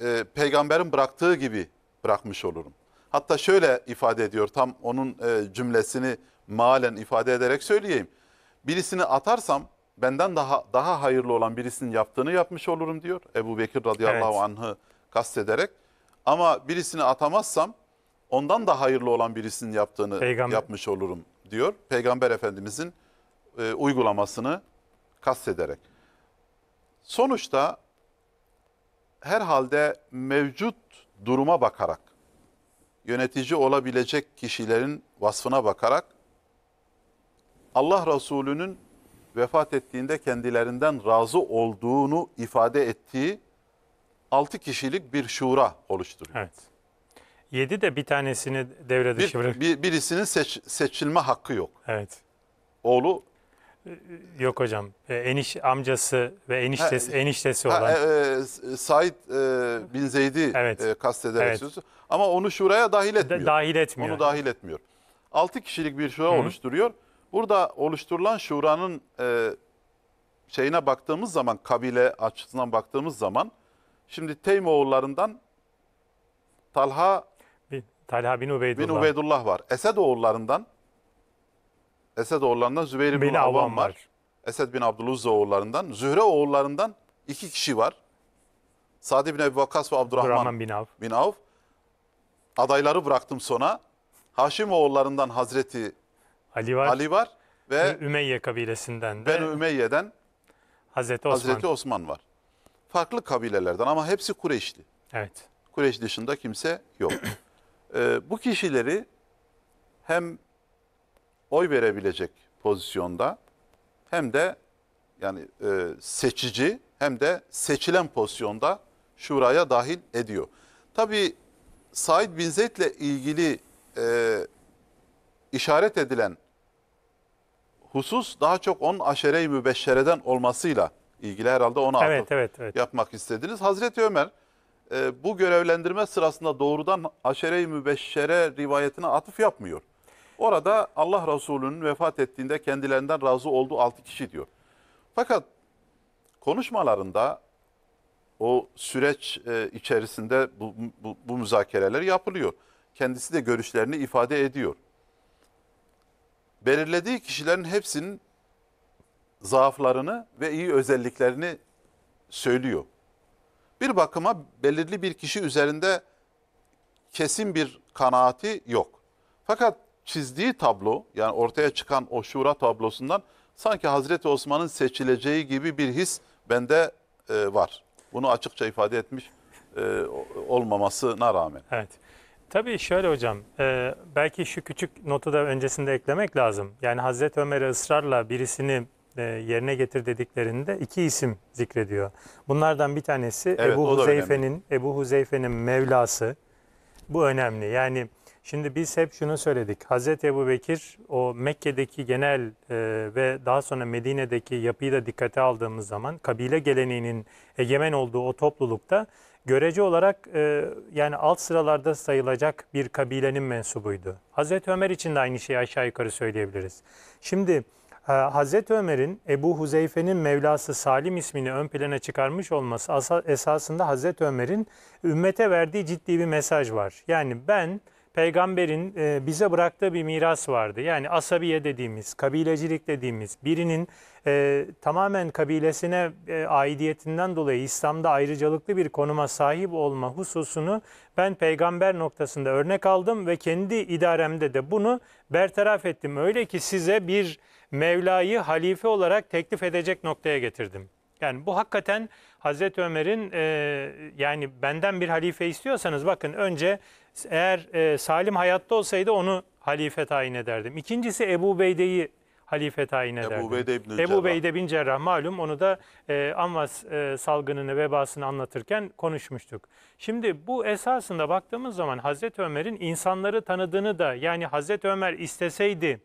e, peygamberin bıraktığı gibi bırakmış olurum. Hatta şöyle ifade ediyor tam onun e, cümlesini malen ifade ederek söyleyeyim. Birisini atarsam benden daha daha hayırlı olan birisinin yaptığını yapmış olurum diyor. Ebu Bekir radıyallahu evet. anh'ı kastederek. Ama birisini atamazsam ondan da hayırlı olan birisinin yaptığını Peygamber. yapmış olurum diyor. Peygamber Efendimizin e, uygulamasını kastederek. Sonuçta herhalde mevcut duruma bakarak, yönetici olabilecek kişilerin vasfına bakarak, Allah Resulü'nün vefat ettiğinde kendilerinden razı olduğunu ifade ettiği 6 kişilik bir şura oluşturuyor. Evet. 7 de bir tanesini devre dışı bir, bırak. Bir, birisinin seç, seçilme hakkı yok. Evet. Oğlu Yok hocam. E, eniş amcası ve eniştesi ha, eniştesi olan. E, e, Said e, bin Zeyd'i evet. e, kastederek evet. sözü. Ama onu şuraya dahil etmiyor. dahil etmiyor. Onu dahil etmiyor. 6 kişilik bir şura Hı. oluşturuyor. Burada oluşturulan şuranın e, şeyine baktığımız zaman, kabile açısından baktığımız zaman şimdi Teymoğullarından Talha bin, Talha bin Ubeydullah. bin Ubeydullah var. Esed oğullarından Esed oğullarından Zübeyir bin, bin var. var. Esed bin Abdülüzza oğullarından, Zühre oğullarından iki kişi var. Sadi bin Ebu Vakkas ve Abdurrahman, bin, Av. bin Avf. Adayları bıraktım sona. Haşim oğullarından Hazreti Ali var. Ali var ve Ümeyye kabilesinden de Ben Ümeyye'den Hazreti Osman. Hazreti Osman var. Farklı kabilelerden ama hepsi Kureyşli. Evet. Kureyş dışında kimse yok. ee, bu kişileri hem oy verebilecek pozisyonda hem de yani e, seçici hem de seçilen pozisyonda şuraya dahil ediyor. Tabii Said Bin ile ilgili e, işaret edilen husus daha çok onun aşere-i mübeşşereden olmasıyla ilgili herhalde ona evet, evet, evet. yapmak istediniz. Hazreti Ömer e, bu görevlendirme sırasında doğrudan aşere-i mübeşşere rivayetine atıf yapmıyor. Orada Allah Resulü'nün vefat ettiğinde kendilerinden razı olduğu altı kişi diyor. Fakat konuşmalarında o süreç e, içerisinde bu, bu, bu müzakereler yapılıyor. Kendisi de görüşlerini ifade ediyor. Belirlediği kişilerin hepsinin zaaflarını ve iyi özelliklerini söylüyor. Bir bakıma belirli bir kişi üzerinde kesin bir kanaati yok. Fakat çizdiği tablo yani ortaya çıkan o şura tablosundan sanki Hazreti Osman'ın seçileceği gibi bir his bende e, var. Bunu açıkça ifade etmiş e, olmamasına rağmen. Evet. Tabii şöyle hocam, e, belki şu küçük notu da öncesinde eklemek lazım. Yani Hazreti Ömer'e ısrarla birisini e, yerine getir dediklerinde iki isim zikrediyor. Bunlardan bir tanesi evet, Ebu Huzeyfe'nin Ebu Huzeyfe'nin Mevlası. Bu önemli. Yani Şimdi biz hep şunu söyledik. Hazreti Ebu Bekir o Mekke'deki genel e, ve daha sonra Medine'deki yapıyı da dikkate aldığımız zaman kabile geleneğinin egemen olduğu o toplulukta görece olarak e, yani alt sıralarda sayılacak bir kabilenin mensubuydu. Hazreti Ömer için de aynı şeyi aşağı yukarı söyleyebiliriz. Şimdi e, Hazreti Ömer'in Ebu Huzeyfe'nin Mevlası Salim ismini ön plana çıkarmış olması esasında Hazreti Ömer'in ümmete verdiği ciddi bir mesaj var. Yani ben peygamberin e, bize bıraktığı bir miras vardı. Yani asabiye dediğimiz, kabilecilik dediğimiz birinin e, tamamen kabilesine e, aidiyetinden dolayı İslam'da ayrıcalıklı bir konuma sahip olma hususunu ben peygamber noktasında örnek aldım ve kendi idaremde de bunu bertaraf ettim. Öyle ki size bir Mevla'yı halife olarak teklif edecek noktaya getirdim. Yani bu hakikaten Hazreti Ömer'in e, yani benden bir halife istiyorsanız bakın önce eğer e, Salim hayatta olsaydı onu halife tayin ederdim. İkincisi Ebu Beyde'yi halife tayin ederdi. Ebu Beyde bin Cerrah. Ebu Beyde bin Cerrah malum onu da e, Anvas e, salgınını vebasını anlatırken konuşmuştuk. Şimdi bu esasında baktığımız zaman Hazreti Ömer'in insanları tanıdığını da yani Hazreti Ömer isteseydi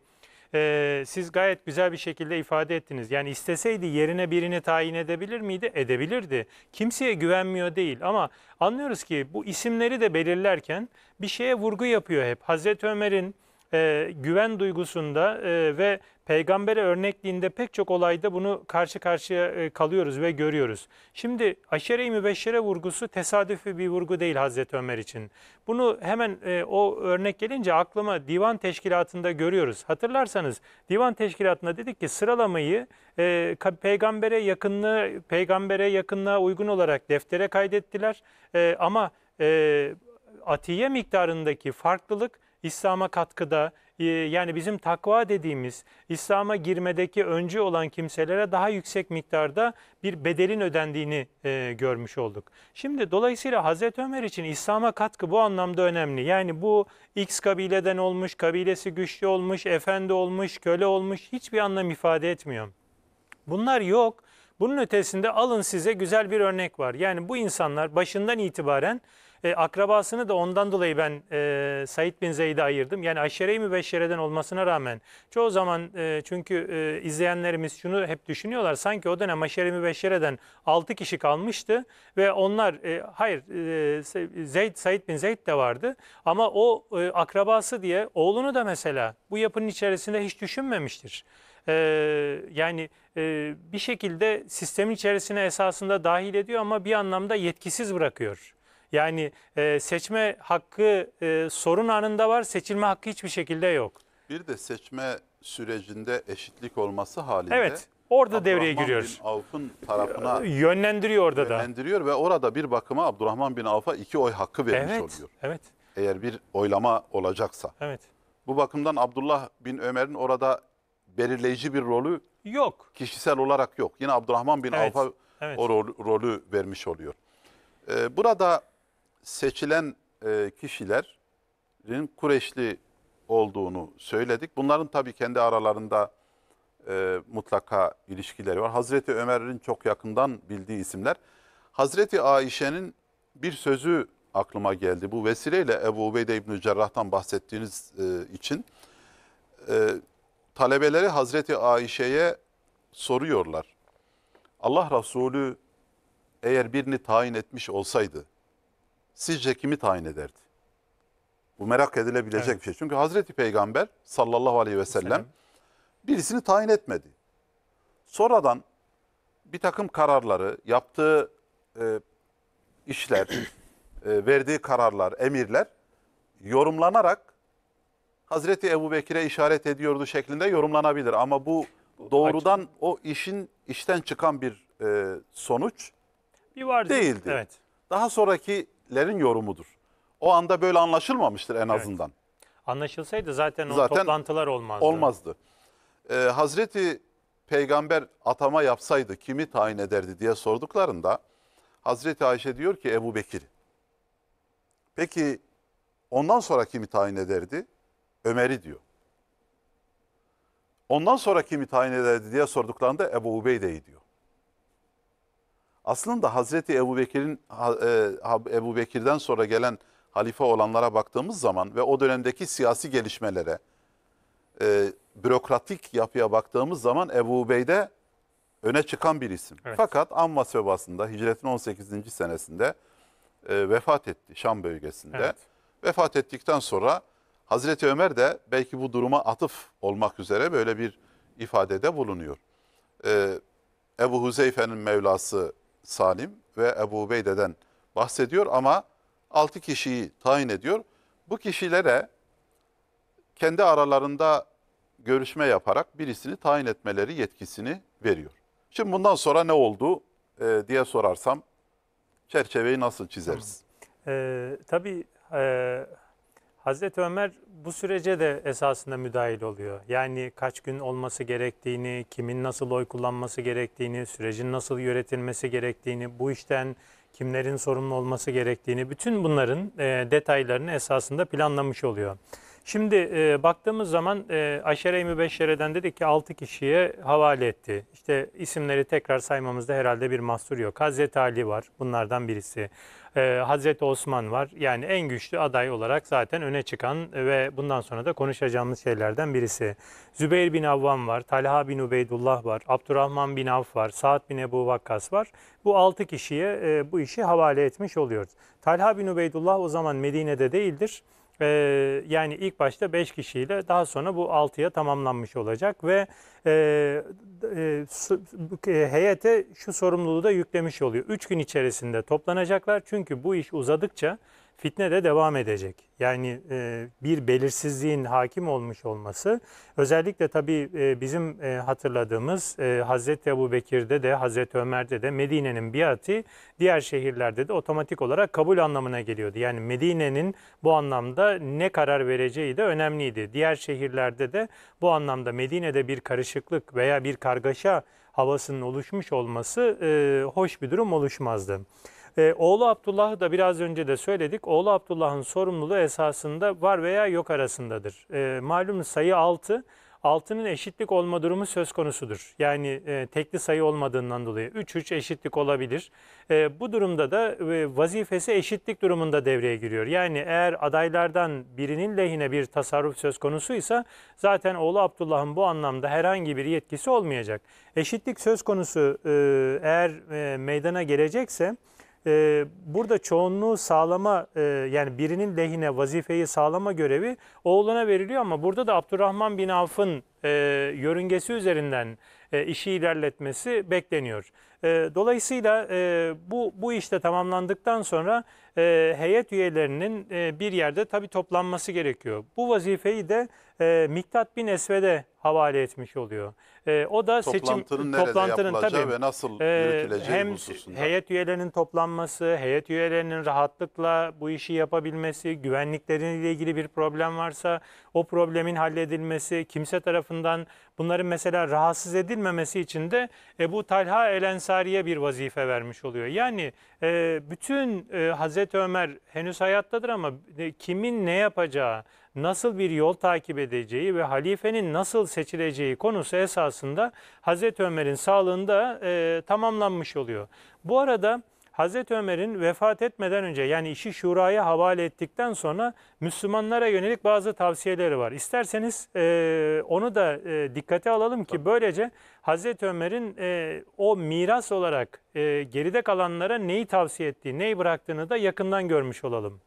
e, siz gayet güzel bir şekilde ifade ettiniz. Yani isteseydi yerine birini tayin edebilir miydi? Edebilirdi. Kimseye güvenmiyor değil ama anlıyoruz ki bu isimleri de belirlerken bir şeye vurgu yapıyor hep. Hazreti Ömer'in e, güven duygusunda e, ve peygambere örnekliğinde pek çok olayda bunu karşı karşıya e, kalıyoruz ve görüyoruz. Şimdi aşere-i mübeşşere vurgusu tesadüfi bir vurgu değil Hazreti Ömer için. Bunu hemen e, o örnek gelince aklıma divan teşkilatında görüyoruz. Hatırlarsanız divan teşkilatında dedik ki sıralamayı e, peygambere yakınlığı, peygambere yakınlığa uygun olarak deftere kaydettiler. ama atiye miktarındaki farklılık İslam'a katkıda, ee, yani bizim takva dediğimiz İslam'a girmedeki öncü olan kimselere daha yüksek miktarda bir bedelin ödendiğini e, görmüş olduk. Şimdi dolayısıyla Hazreti Ömer için İslam'a katkı bu anlamda önemli. Yani bu X kabileden olmuş, kabilesi güçlü olmuş, efendi olmuş, köle olmuş hiçbir anlam ifade etmiyor. Bunlar yok. Bunun ötesinde alın size güzel bir örnek var. Yani bu insanlar başından itibaren e, akrabasını da ondan dolayı ben e, Said bin Zeyd'e ayırdım. Yani aşere-i mübeşşereden olmasına rağmen çoğu zaman e, çünkü e, izleyenlerimiz şunu hep düşünüyorlar. Sanki o dönem aşere-i mübeşşereden 6 kişi kalmıştı ve onlar e, hayır e, Zeyd, Said bin Zeyd de vardı ama o e, akrabası diye oğlunu da mesela bu yapının içerisinde hiç düşünmemiştir. E, yani e, bir şekilde sistemin içerisine esasında dahil ediyor ama bir anlamda yetkisiz bırakıyor. Yani e, seçme hakkı e, sorun anında var, seçilme hakkı hiçbir şekilde yok. Bir de seçme sürecinde eşitlik olması halinde. Evet. Orada Abdurrahman devreye giriyor. bin Avf'ın tarafına e, yönlendiriyor orada da. yönlendiriyor ve orada bir bakıma Abdurrahman bin Avf'a iki oy hakkı vermiş Evet. oluyor. Evet. Eğer bir oylama olacaksa. Evet. Bu bakımdan Abdullah bin Ömer'in orada belirleyici bir rolü Yok. kişisel olarak yok. Yine Abdurrahman bin Evet, Avf'a evet. o rolü vermiş oluyor. Ee, burada seçilen e, kişilerin Kureşli olduğunu söyledik. Bunların tabii kendi aralarında e, mutlaka ilişkileri var. Hazreti Ömer'in çok yakından bildiği isimler. Hazreti Ayşe'nin bir sözü aklıma geldi. Bu vesileyle Ebu Ubeyde İbni Cerrah'tan bahsettiğiniz e, için e, talebeleri Hazreti Ayşe'ye soruyorlar. Allah Resulü eğer birini tayin etmiş olsaydı sizce kimi tayin ederdi? Bu merak edilebilecek evet. bir şey. Çünkü Hazreti Peygamber sallallahu aleyhi ve sellem birisini tayin etmedi. Sonradan bir takım kararları, yaptığı e, işler, e, verdiği kararlar, emirler yorumlanarak Hazreti Ebu Bekir'e işaret ediyordu şeklinde yorumlanabilir. Ama bu doğrudan o işin işten çıkan bir e, sonuç bir vardı. değildi. Evet. Daha sonraki lerin yorumudur. O anda böyle anlaşılmamıştır en azından. Anlaşılsaydı zaten, Zaten o toplantılar olmazdı. Olmazdı. Ee, Hazreti Peygamber atama yapsaydı kimi tayin ederdi diye sorduklarında Hazreti Ayşe diyor ki Ebu Bekir. Peki ondan sonra kimi tayin ederdi? Ömer'i diyor. Ondan sonra kimi tayin ederdi diye sorduklarında Ebu Ubeyde'yi diyor. Aslında Hazreti Ebu Bekir'in e, Ebu Bekir'den sonra gelen halife olanlara baktığımız zaman ve o dönemdeki siyasi gelişmelere, e, bürokratik yapıya baktığımız zaman Ebu Ubeyde öne çıkan bir isim. Evet. Fakat Ammas vebasında hicretin 18. senesinde e, vefat etti Şam bölgesinde. Evet. Vefat ettikten sonra Hazreti Ömer de belki bu duruma atıf olmak üzere böyle bir ifadede bulunuyor. Ebu Huzeyfe'nin Mevlası Salim ve Ebu Beyde'den bahsediyor ama 6 kişiyi tayin ediyor. Bu kişilere kendi aralarında görüşme yaparak birisini tayin etmeleri yetkisini veriyor. Şimdi bundan sonra ne oldu e, diye sorarsam çerçeveyi nasıl çizeriz? Ee, tabii e, Hazreti Ömer bu sürece de esasında müdahil oluyor. Yani kaç gün olması gerektiğini, kimin nasıl oy kullanması gerektiğini, sürecin nasıl yönetilmesi gerektiğini, bu işten kimlerin sorumlu olması gerektiğini, bütün bunların e, detaylarını esasında planlamış oluyor. Şimdi e, baktığımız zaman e, Aşere-i Mübeşşere'den dedik ki 6 kişiye havale etti. İşte isimleri tekrar saymamızda herhalde bir mahsur yok. Hazreti Ali var bunlardan birisi e, Hazreti Osman var. Yani en güçlü aday olarak zaten öne çıkan ve bundan sonra da konuşacağımız şeylerden birisi. Zübeyir bin Avvam var, Talha bin Ubeydullah var, Abdurrahman bin Avf var, Saad bin Ebu Vakkas var. Bu altı kişiye e, bu işi havale etmiş oluyoruz. Talha bin Ubeydullah o zaman Medine'de değildir. Ee, yani ilk başta 5 kişiyle daha sonra bu 6'ya tamamlanmış olacak ve e, e, su, e, heyete şu sorumluluğu da yüklemiş oluyor. 3 gün içerisinde toplanacaklar çünkü bu iş uzadıkça fitne de devam edecek. Yani e, bir belirsizliğin hakim olmuş olması özellikle tabii e, bizim e, hatırladığımız e, Hazreti Ebu Bekir'de de Hazreti Ömer'de de Medine'nin biati diğer şehirlerde de otomatik olarak kabul anlamına geliyordu. Yani Medine'nin bu anlamda ne karar vereceği de önemliydi. Diğer şehirlerde de bu anlamda Medine'de bir karışıklık veya bir kargaşa havasının oluşmuş olması e, hoş bir durum oluşmazdı. E, oğlu Abdullah'ı da biraz önce de söyledik. Oğlu Abdullah'ın sorumluluğu esasında var veya yok arasındadır. E, malum sayı 6. altının eşitlik olma durumu söz konusudur. Yani e, tekli sayı olmadığından dolayı 3-3 eşitlik olabilir. E, bu durumda da e, vazifesi eşitlik durumunda devreye giriyor. Yani eğer adaylardan birinin lehine bir tasarruf söz konusuysa zaten oğlu Abdullah'ın bu anlamda herhangi bir yetkisi olmayacak. Eşitlik söz konusu e, eğer e, meydana gelecekse ee, burada çoğunluğu sağlama e, yani birinin lehine vazifeyi sağlama görevi oğluna veriliyor ama burada da Abdurrahman bin Avf'ın e, yörüngesi üzerinden e, işi ilerletmesi bekleniyor. dolayısıyla bu, bu işte tamamlandıktan sonra heyet üyelerinin bir yerde tabi toplanması gerekiyor. Bu vazifeyi de e, Miktat bin Esved'e havale etmiş oluyor. E, o da toplantının seçim nerede toplantının tabii ve nasıl e, yürütüleceği hem hususunda. heyet üyelerinin toplanması, heyet üyelerinin rahatlıkla bu işi yapabilmesi, güvenlikleriyle ilgili bir problem varsa o problemin halledilmesi, kimse tarafından bunların mesela rahatsız edilmemesi için de Ebu Talha El Ensari'ye bir vazife vermiş oluyor. Yani e, bütün e, Hazreti Ömer henüz hayattadır ama e, kimin ne yapacağı, nasıl bir yol takip edeceği ve halifenin nasıl seçileceği konusu esasında Hazreti Ömer'in sağlığında e, tamamlanmış oluyor. Bu arada Hazreti Ömer'in vefat etmeden önce yani işi şuraya havale ettikten sonra Müslümanlara yönelik bazı tavsiyeleri var. İsterseniz e, onu da e, dikkate alalım ki böylece Hazreti Ömer'in e, o miras olarak e, geride kalanlara neyi tavsiye ettiği, neyi bıraktığını da yakından görmüş olalım.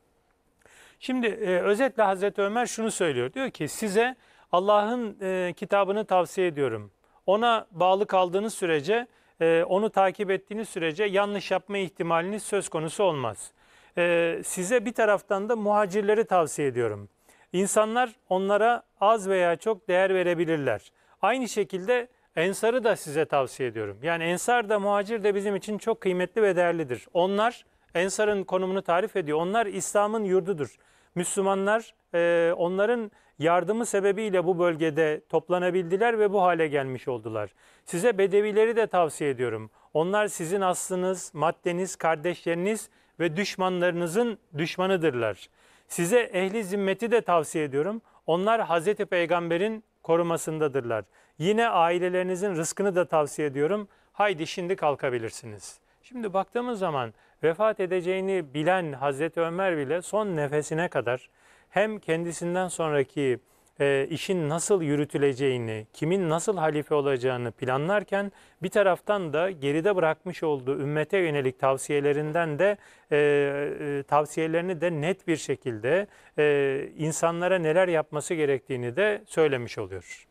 Şimdi e, özetle Hazreti Ömer şunu söylüyor. Diyor ki size Allah'ın e, kitabını tavsiye ediyorum. Ona bağlı kaldığınız sürece, e, onu takip ettiğiniz sürece yanlış yapma ihtimaliniz söz konusu olmaz. E, size bir taraftan da muhacirleri tavsiye ediyorum. İnsanlar onlara az veya çok değer verebilirler. Aynı şekilde Ensar'ı da size tavsiye ediyorum. Yani Ensar da muhacir de bizim için çok kıymetli ve değerlidir. Onlar Ensar'ın konumunu tarif ediyor. Onlar İslam'ın yurdudur. Müslümanlar e, onların yardımı sebebiyle bu bölgede toplanabildiler ve bu hale gelmiş oldular. Size Bedevileri de tavsiye ediyorum. Onlar sizin aslınız, maddeniz, kardeşleriniz ve düşmanlarınızın düşmanıdırlar. Size ehli zimmeti de tavsiye ediyorum. Onlar Hazreti Peygamber'in korumasındadırlar. Yine ailelerinizin rızkını da tavsiye ediyorum. Haydi şimdi kalkabilirsiniz. Şimdi baktığımız zaman vefat edeceğini bilen Hazreti Ömer bile son nefesine kadar hem kendisinden sonraki e, işin nasıl yürütüleceğini, kimin nasıl halife olacağını planlarken bir taraftan da geride bırakmış olduğu ümmete yönelik tavsiyelerinden de e, e, tavsiyelerini de net bir şekilde e, insanlara neler yapması gerektiğini de söylemiş oluyor.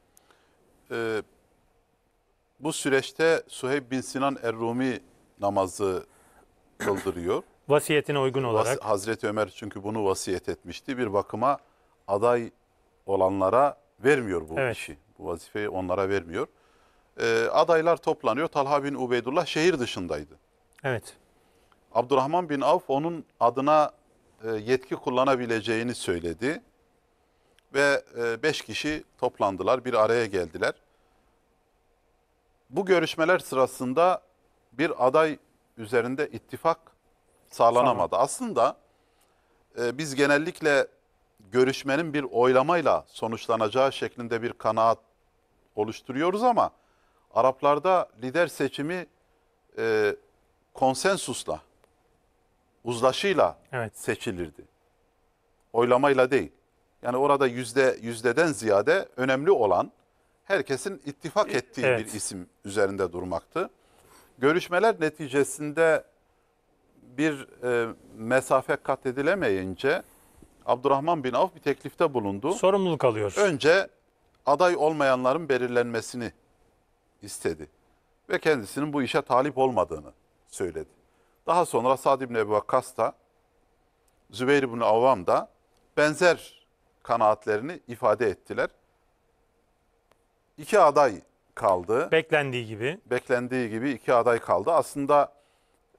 Ee, bu süreçte Suheyb bin Sinan Errumi namazı kıldırıyor. Vasiyetine uygun olarak. Vas Hazreti Ömer çünkü bunu vasiyet etmişti. Bir bakıma aday olanlara vermiyor bu evet. işi. Bu vazifeyi onlara vermiyor. E, adaylar toplanıyor. Talha bin Ubeydullah şehir dışındaydı. Evet. Abdurrahman bin Avf onun adına e, yetki kullanabileceğini söyledi. Ve e, beş kişi toplandılar, bir araya geldiler. Bu görüşmeler sırasında bir aday üzerinde ittifak sağlanamadı. Sağlam. Aslında e, biz genellikle görüşmenin bir oylamayla sonuçlanacağı şeklinde bir kanaat oluşturuyoruz ama Araplarda lider seçimi e, konsensusla, uzlaşıyla evet. seçilirdi. Oylamayla değil. Yani orada yüzde yüzdeden ziyade önemli olan herkesin ittifak e, ettiği evet. bir isim üzerinde durmaktı. Görüşmeler neticesinde bir e, mesafe kat edilemeyince Abdurrahman bin Avf bir teklifte bulundu. Sorumluluk alıyor. Önce aday olmayanların belirlenmesini istedi ve kendisinin bu işe talip olmadığını söyledi. Daha sonra Sad bin Ebu Vakkas da Zübeyir bin Avvam da benzer kanaatlerini ifade ettiler. İki aday kaldı. Beklendiği gibi. Beklendiği gibi iki aday kaldı. Aslında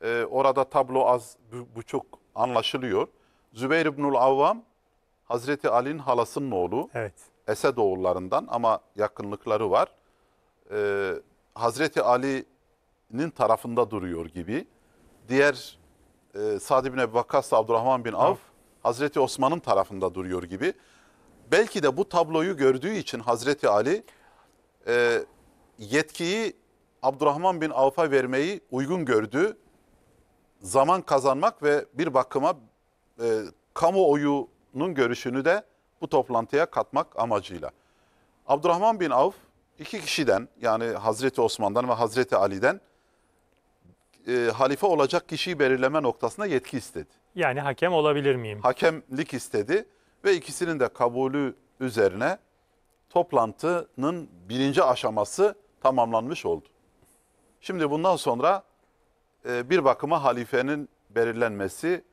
e, orada tablo az bu çok anlaşılıyor. Zübeyir İbnül Avvam, Hazreti Ali'nin halasının oğlu. Evet. Esedoğullarından ama yakınlıkları var. E, Hazreti Ali'nin tarafında duruyor gibi. Diğer e, Sa'd bin Ebu Vakkas Abdurrahman bin Avf, Hazreti Osman'ın tarafında duruyor gibi. Belki de bu tabloyu gördüğü için Hazreti Ali e, yetkiyi Abdurrahman bin Avf'a vermeyi uygun gördü. Zaman kazanmak ve bir bakıma e, kamuoyunun görüşünü de bu toplantıya katmak amacıyla. Abdurrahman bin Avf iki kişiden yani Hazreti Osman'dan ve Hazreti Ali'den e, halife olacak kişiyi belirleme noktasında yetki istedi. Yani hakem olabilir miyim? Hakemlik istedi ve ikisinin de kabulü üzerine toplantının birinci aşaması tamamlanmış oldu. Şimdi bundan sonra e, bir bakıma halifenin belirlenmesi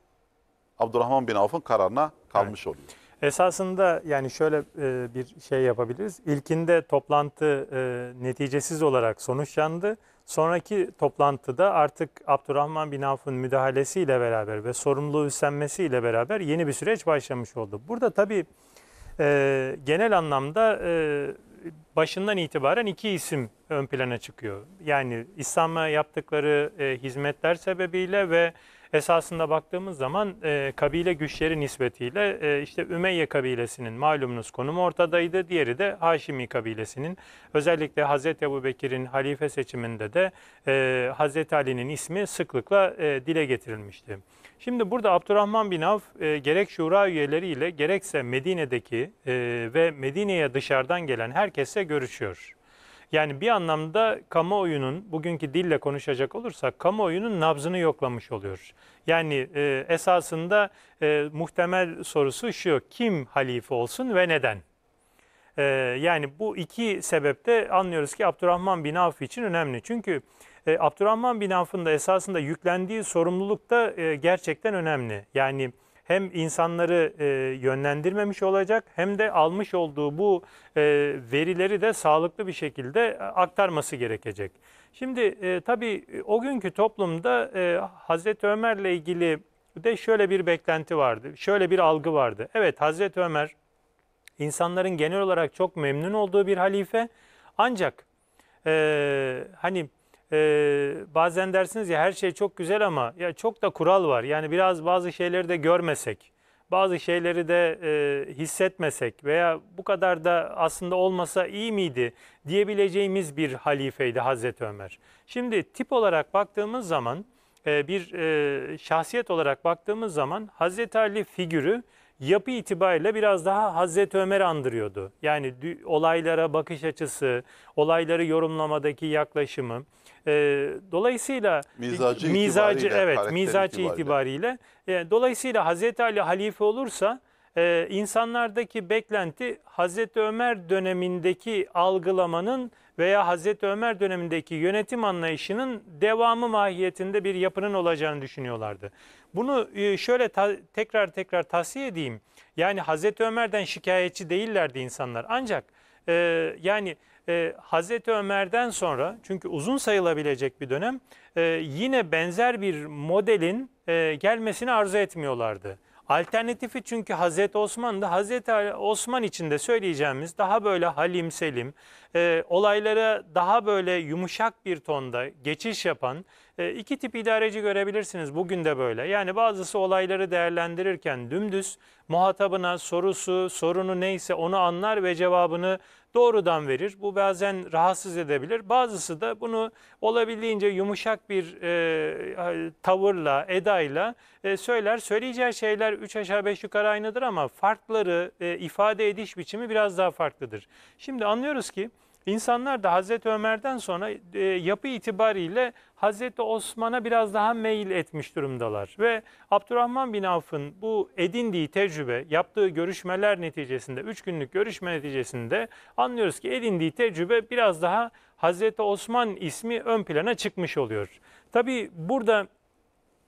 Abdurrahman bin Avf'ın kararına kalmış evet. oluyor. Esasında yani şöyle e, bir şey yapabiliriz. İlkinde toplantı e, neticesiz olarak sonuçlandı. Sonraki toplantıda artık Abdurrahman bin Avf'ın müdahalesiyle beraber ve sorumluluğu üstlenmesiyle beraber yeni bir süreç başlamış oldu. Burada tabii e, genel anlamda e, başından itibaren iki isim ön plana çıkıyor. Yani İslam'a yaptıkları e, hizmetler sebebiyle ve esasında baktığımız zaman e, kabile güçleri nispetiyle e, işte Ümeyye kabilesinin malumunuz konumu ortadaydı. Diğeri de Haşimi kabilesinin. Özellikle Hazreti Ebu Bekir'in halife seçiminde de e, Hz. Ali'nin ismi sıklıkla e, dile getirilmişti. Şimdi burada Abdurrahman bin Avf e, gerek şura üyeleriyle gerekse Medine'deki e, ve Medine'ye dışarıdan gelen herkese görüşüyor. Yani bir anlamda kamuoyunun, bugünkü dille konuşacak olursak kamuoyunun nabzını yoklamış oluyoruz. Yani e, esasında e, muhtemel sorusu şu, kim halife olsun ve neden? E, yani bu iki sebepte anlıyoruz ki Abdurrahman bin Avf için önemli. Çünkü e, Abdurrahman bin Avf'ın da esasında yüklendiği sorumluluk da e, gerçekten önemli. Yani hem insanları e, yönlendirmemiş olacak hem de almış olduğu bu e, verileri de sağlıklı bir şekilde e, aktarması gerekecek. Şimdi e, tabii e, o günkü toplumda e, Hazreti Ömer'le ilgili de şöyle bir beklenti vardı, şöyle bir algı vardı. Evet Hazreti Ömer insanların genel olarak çok memnun olduğu bir halife ancak e, hani e, bazen dersiniz ya her şey çok güzel ama ya çok da kural var. Yani biraz bazı şeyleri de görmesek, bazı şeyleri de e, hissetmesek veya bu kadar da aslında olmasa iyi miydi diyebileceğimiz bir halifeydi Hazreti Ömer. Şimdi tip olarak baktığımız zaman e, bir e, şahsiyet olarak baktığımız zaman Hazreti Ali figürü yapı itibariyle biraz daha Hazreti Ömer andırıyordu. Yani olaylara bakış açısı, olayları yorumlamadaki yaklaşımı, e, dolayısıyla mizacı, mizacı itibariyle, evet mizacı itibariyle, itibariyle e, dolayısıyla Hazreti Ali halife olursa e, insanlardaki beklenti Hazreti Ömer dönemindeki algılamanın veya Hazreti Ömer dönemindeki yönetim anlayışının devamı mahiyetinde bir yapının olacağını düşünüyorlardı. Bunu e, şöyle ta, tekrar tekrar tavsiye edeyim. Yani Hazreti Ömer'den şikayetçi değillerdi insanlar. Ancak e, yani e, Hazreti Ömer'den sonra çünkü uzun sayılabilecek bir dönem e, yine benzer bir modelin e, gelmesini arzu etmiyorlardı. Alternatifi çünkü Hazreti Osman'dı. Hazreti Osman için de söyleyeceğimiz daha böyle halim selim, e, olaylara daha böyle yumuşak bir tonda geçiş yapan e, iki tip idareci görebilirsiniz bugün de böyle. Yani bazısı olayları değerlendirirken dümdüz muhatabına sorusu, sorunu neyse onu anlar ve cevabını doğrudan verir. Bu bazen rahatsız edebilir. Bazısı da bunu olabildiğince yumuşak bir e, tavırla, edayla e, söyler. Söyleyeceği şeyler üç aşağı beş yukarı aynıdır ama farkları, e, ifade ediş biçimi biraz daha farklıdır. Şimdi anlıyoruz ki İnsanlar da Hazreti Ömer'den sonra e, yapı itibariyle Hazreti Osman'a biraz daha meyil etmiş durumdalar. Ve Abdurrahman bin Avf'ın bu edindiği tecrübe, yaptığı görüşmeler neticesinde, 3 günlük görüşme neticesinde anlıyoruz ki edindiği tecrübe biraz daha Hazreti Osman ismi ön plana çıkmış oluyor. Tabi burada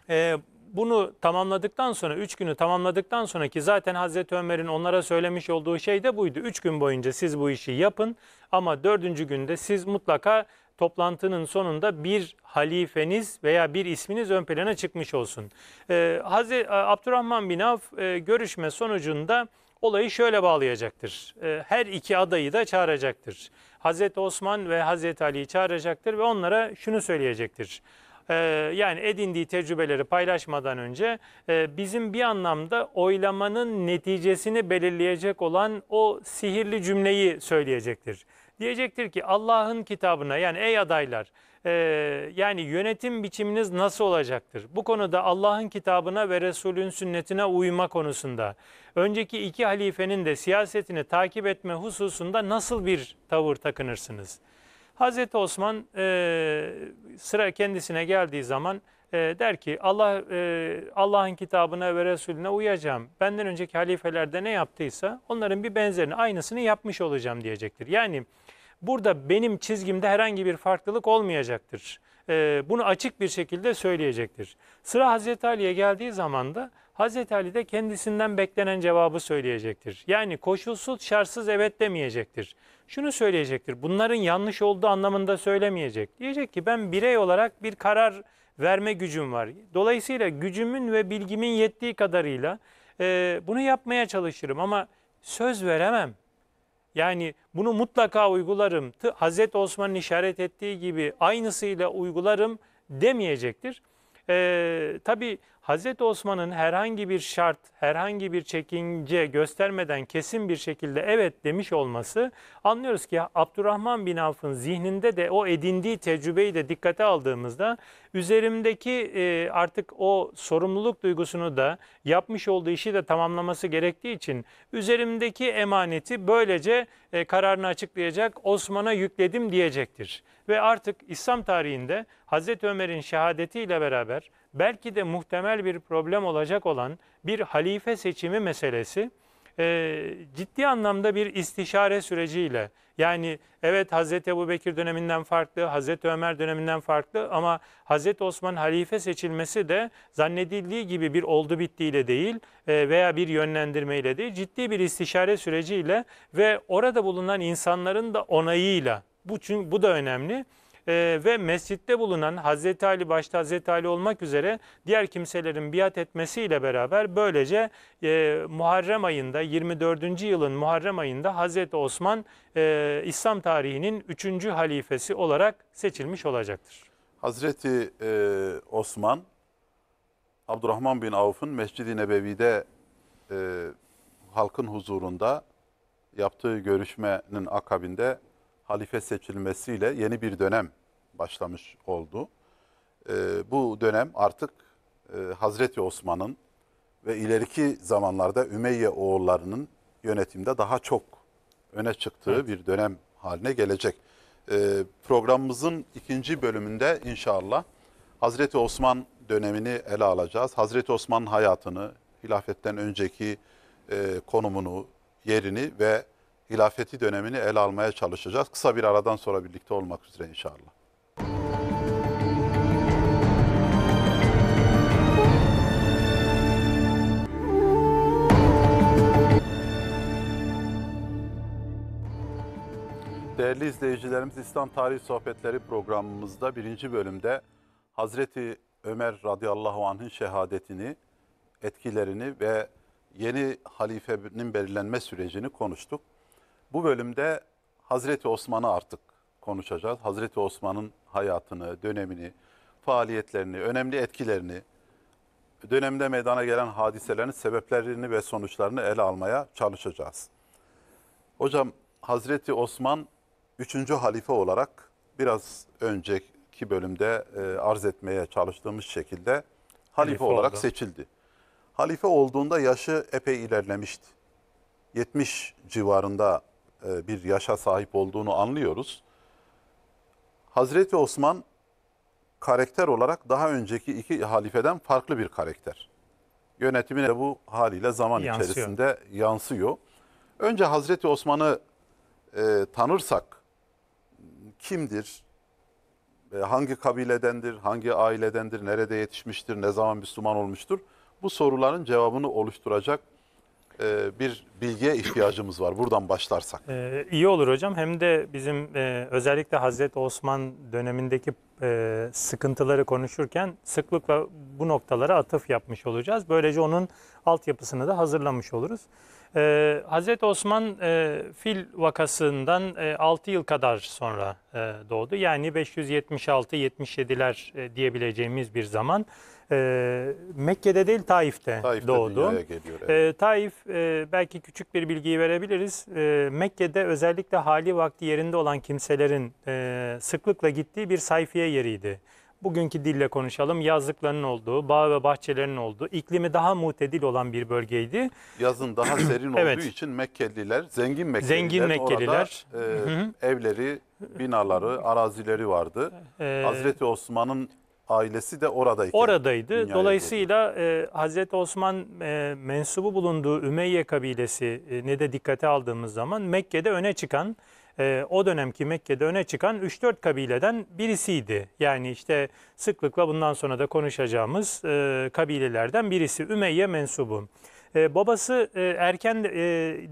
e, bunu tamamladıktan sonra, üç günü tamamladıktan sonraki zaten Hazreti Ömer'in onlara söylemiş olduğu şey de buydu. Üç gün boyunca siz bu işi yapın ama dördüncü günde siz mutlaka toplantının sonunda bir halifeniz veya bir isminiz ön plana çıkmış olsun. Ee, Hazreti e, Abdurrahman bin Avf e, görüşme sonucunda olayı şöyle bağlayacaktır. E, her iki adayı da çağıracaktır. Hazreti Osman ve Hazreti Ali'yi çağıracaktır ve onlara şunu söyleyecektir. Ee, yani edindiği tecrübeleri paylaşmadan önce e, bizim bir anlamda oylamanın neticesini belirleyecek olan o sihirli cümleyi söyleyecektir. Diyecektir ki Allah'ın kitabına yani ey adaylar e, yani yönetim biçiminiz nasıl olacaktır? Bu konuda Allah'ın kitabına ve Resulün sünnetine uyma konusunda önceki iki halifenin de siyasetini takip etme hususunda nasıl bir tavır takınırsınız? Hazreti Osman e, sıra kendisine geldiği zaman e, der ki Allah e, Allah'ın kitabına ve Resulüne uyacağım. Benden önceki halifelerde ne yaptıysa onların bir benzerini aynısını yapmış olacağım diyecektir. Yani burada benim çizgimde herhangi bir farklılık olmayacaktır. E, bunu açık bir şekilde söyleyecektir. Sıra Hazreti Ali'ye geldiği zaman da Hazreti Ali de kendisinden beklenen cevabı söyleyecektir. Yani koşulsuz şartsız evet demeyecektir. Şunu söyleyecektir. Bunların yanlış olduğu anlamında söylemeyecek. Diyecek ki ben birey olarak bir karar verme gücüm var. Dolayısıyla gücümün ve bilgimin yettiği kadarıyla e, bunu yapmaya çalışırım ama söz veremem. Yani bunu mutlaka uygularım. Hazreti Osman'ın işaret ettiği gibi aynısıyla uygularım demeyecektir. E, tabii Hazreti Osman'ın herhangi bir şart, herhangi bir çekince göstermeden kesin bir şekilde evet demiş olması anlıyoruz ki Abdurrahman bin Avf'ın zihninde de o edindiği tecrübeyi de dikkate aldığımızda üzerimdeki e, artık o sorumluluk duygusunu da yapmış olduğu işi de tamamlaması gerektiği için üzerimdeki emaneti böylece e, kararını açıklayacak Osman'a yükledim diyecektir. Ve artık İslam tarihinde Hazreti Ömer'in şehadetiyle beraber belki de muhtemel bir problem olacak olan bir halife seçimi meselesi e, ciddi anlamda bir istişare süreciyle yani evet Hazreti Ebu Bekir döneminden farklı, Hazreti Ömer döneminden farklı ama Hazreti Osman halife seçilmesi de zannedildiği gibi bir oldu bittiyle değil e, veya bir yönlendirmeyle değil ciddi bir istişare süreciyle ve orada bulunan insanların da onayıyla bu, çünkü, bu da önemli. Ee, ve mescitte bulunan Hazreti Ali başta Hazreti Ali olmak üzere diğer kimselerin biat etmesiyle beraber böylece e, Muharrem ayında 24. yılın Muharrem ayında Hazreti Osman e, İslam tarihinin 3. halifesi olarak seçilmiş olacaktır. Hazreti e, Osman Abdurrahman bin Avf'ın Mescid-i Nebevi'de e, halkın huzurunda yaptığı görüşmenin akabinde halife seçilmesiyle yeni bir dönem başlamış oldu. E, bu dönem artık e, Hazreti Osman'ın ve ileriki zamanlarda Ümeyye oğullarının yönetimde daha çok öne çıktığı evet. bir dönem haline gelecek. E, programımızın ikinci bölümünde inşallah Hazreti Osman dönemini ele alacağız. Hazreti Osman'ın hayatını, hilafetten önceki e, konumunu, yerini ve hilafeti dönemini ele almaya çalışacağız. Kısa bir aradan sonra birlikte olmak üzere inşallah. Değerli izleyicilerimiz İslam Tarihi Sohbetleri programımızda birinci bölümde Hazreti Ömer radıyallahu anh'ın şehadetini, etkilerini ve yeni halifenin belirlenme sürecini konuştuk. Bu bölümde Hazreti Osman'ı artık konuşacağız. Hazreti Osman'ın hayatını, dönemini, faaliyetlerini, önemli etkilerini, dönemde meydana gelen hadiselerin sebeplerini ve sonuçlarını ele almaya çalışacağız. Hocam Hazreti Osman 3. halife olarak biraz önceki bölümde e, arz etmeye çalıştığımız şekilde halife, halife olarak oldu. seçildi. Halife olduğunda yaşı epey ilerlemişti. 70 civarında e, bir yaşa sahip olduğunu anlıyoruz. Hazreti Osman karakter olarak daha önceki iki halifeden farklı bir karakter. Yönetimine de bu haliyle zaman yansıyor. içerisinde yansıyor. Önce Hazreti Osman'ı e, tanırsak kimdir, e, hangi kabiledendir, hangi ailedendir, nerede yetişmiştir, ne zaman Müslüman olmuştur? Bu soruların cevabını oluşturacak e, bir bilgiye ihtiyacımız var buradan başlarsak. Ee, iyi olur hocam. Hem de bizim e, özellikle Hazreti Osman dönemindeki e, sıkıntıları konuşurken sıklıkla bu noktalara atıf yapmış olacağız. Böylece onun altyapısını da hazırlamış oluruz. E, Hazreti Osman e, fil vakasından e, 6 yıl kadar sonra e, doğdu. Yani 576-77'ler e, diyebileceğimiz bir zaman e, Mekke'de değil Taif'te, Taif'te doğdu. Geliyor, evet. e, Taif e, belki küçük bir bilgiyi verebiliriz. E, Mekke'de özellikle hali vakti yerinde olan kimselerin e, sıklıkla gittiği bir sayfiye yeriydi. Bugünkü dille konuşalım yazlıkların olduğu, bağ ve bahçelerin olduğu, iklimi daha mutedil olan bir bölgeydi. Yazın daha serin evet. olduğu için Mekkeliler, zengin Mekkeliler, zengin Mekkeliler. orada e, evleri, binaları, arazileri vardı. Ee, Hazreti Osman'ın ailesi de oradaydı. Oradaydı. Dolayısıyla e, Hazreti Osman e, mensubu bulunduğu Ümeyye kabilesi e, ne de dikkate aldığımız zaman Mekke'de öne çıkan e, o dönemki Mekke'de öne çıkan 3-4 kabileden birisiydi. Yani işte sıklıkla bundan sonra da konuşacağımız e, kabilelerden birisi Ümeyye mensubu. E, babası e, erken e,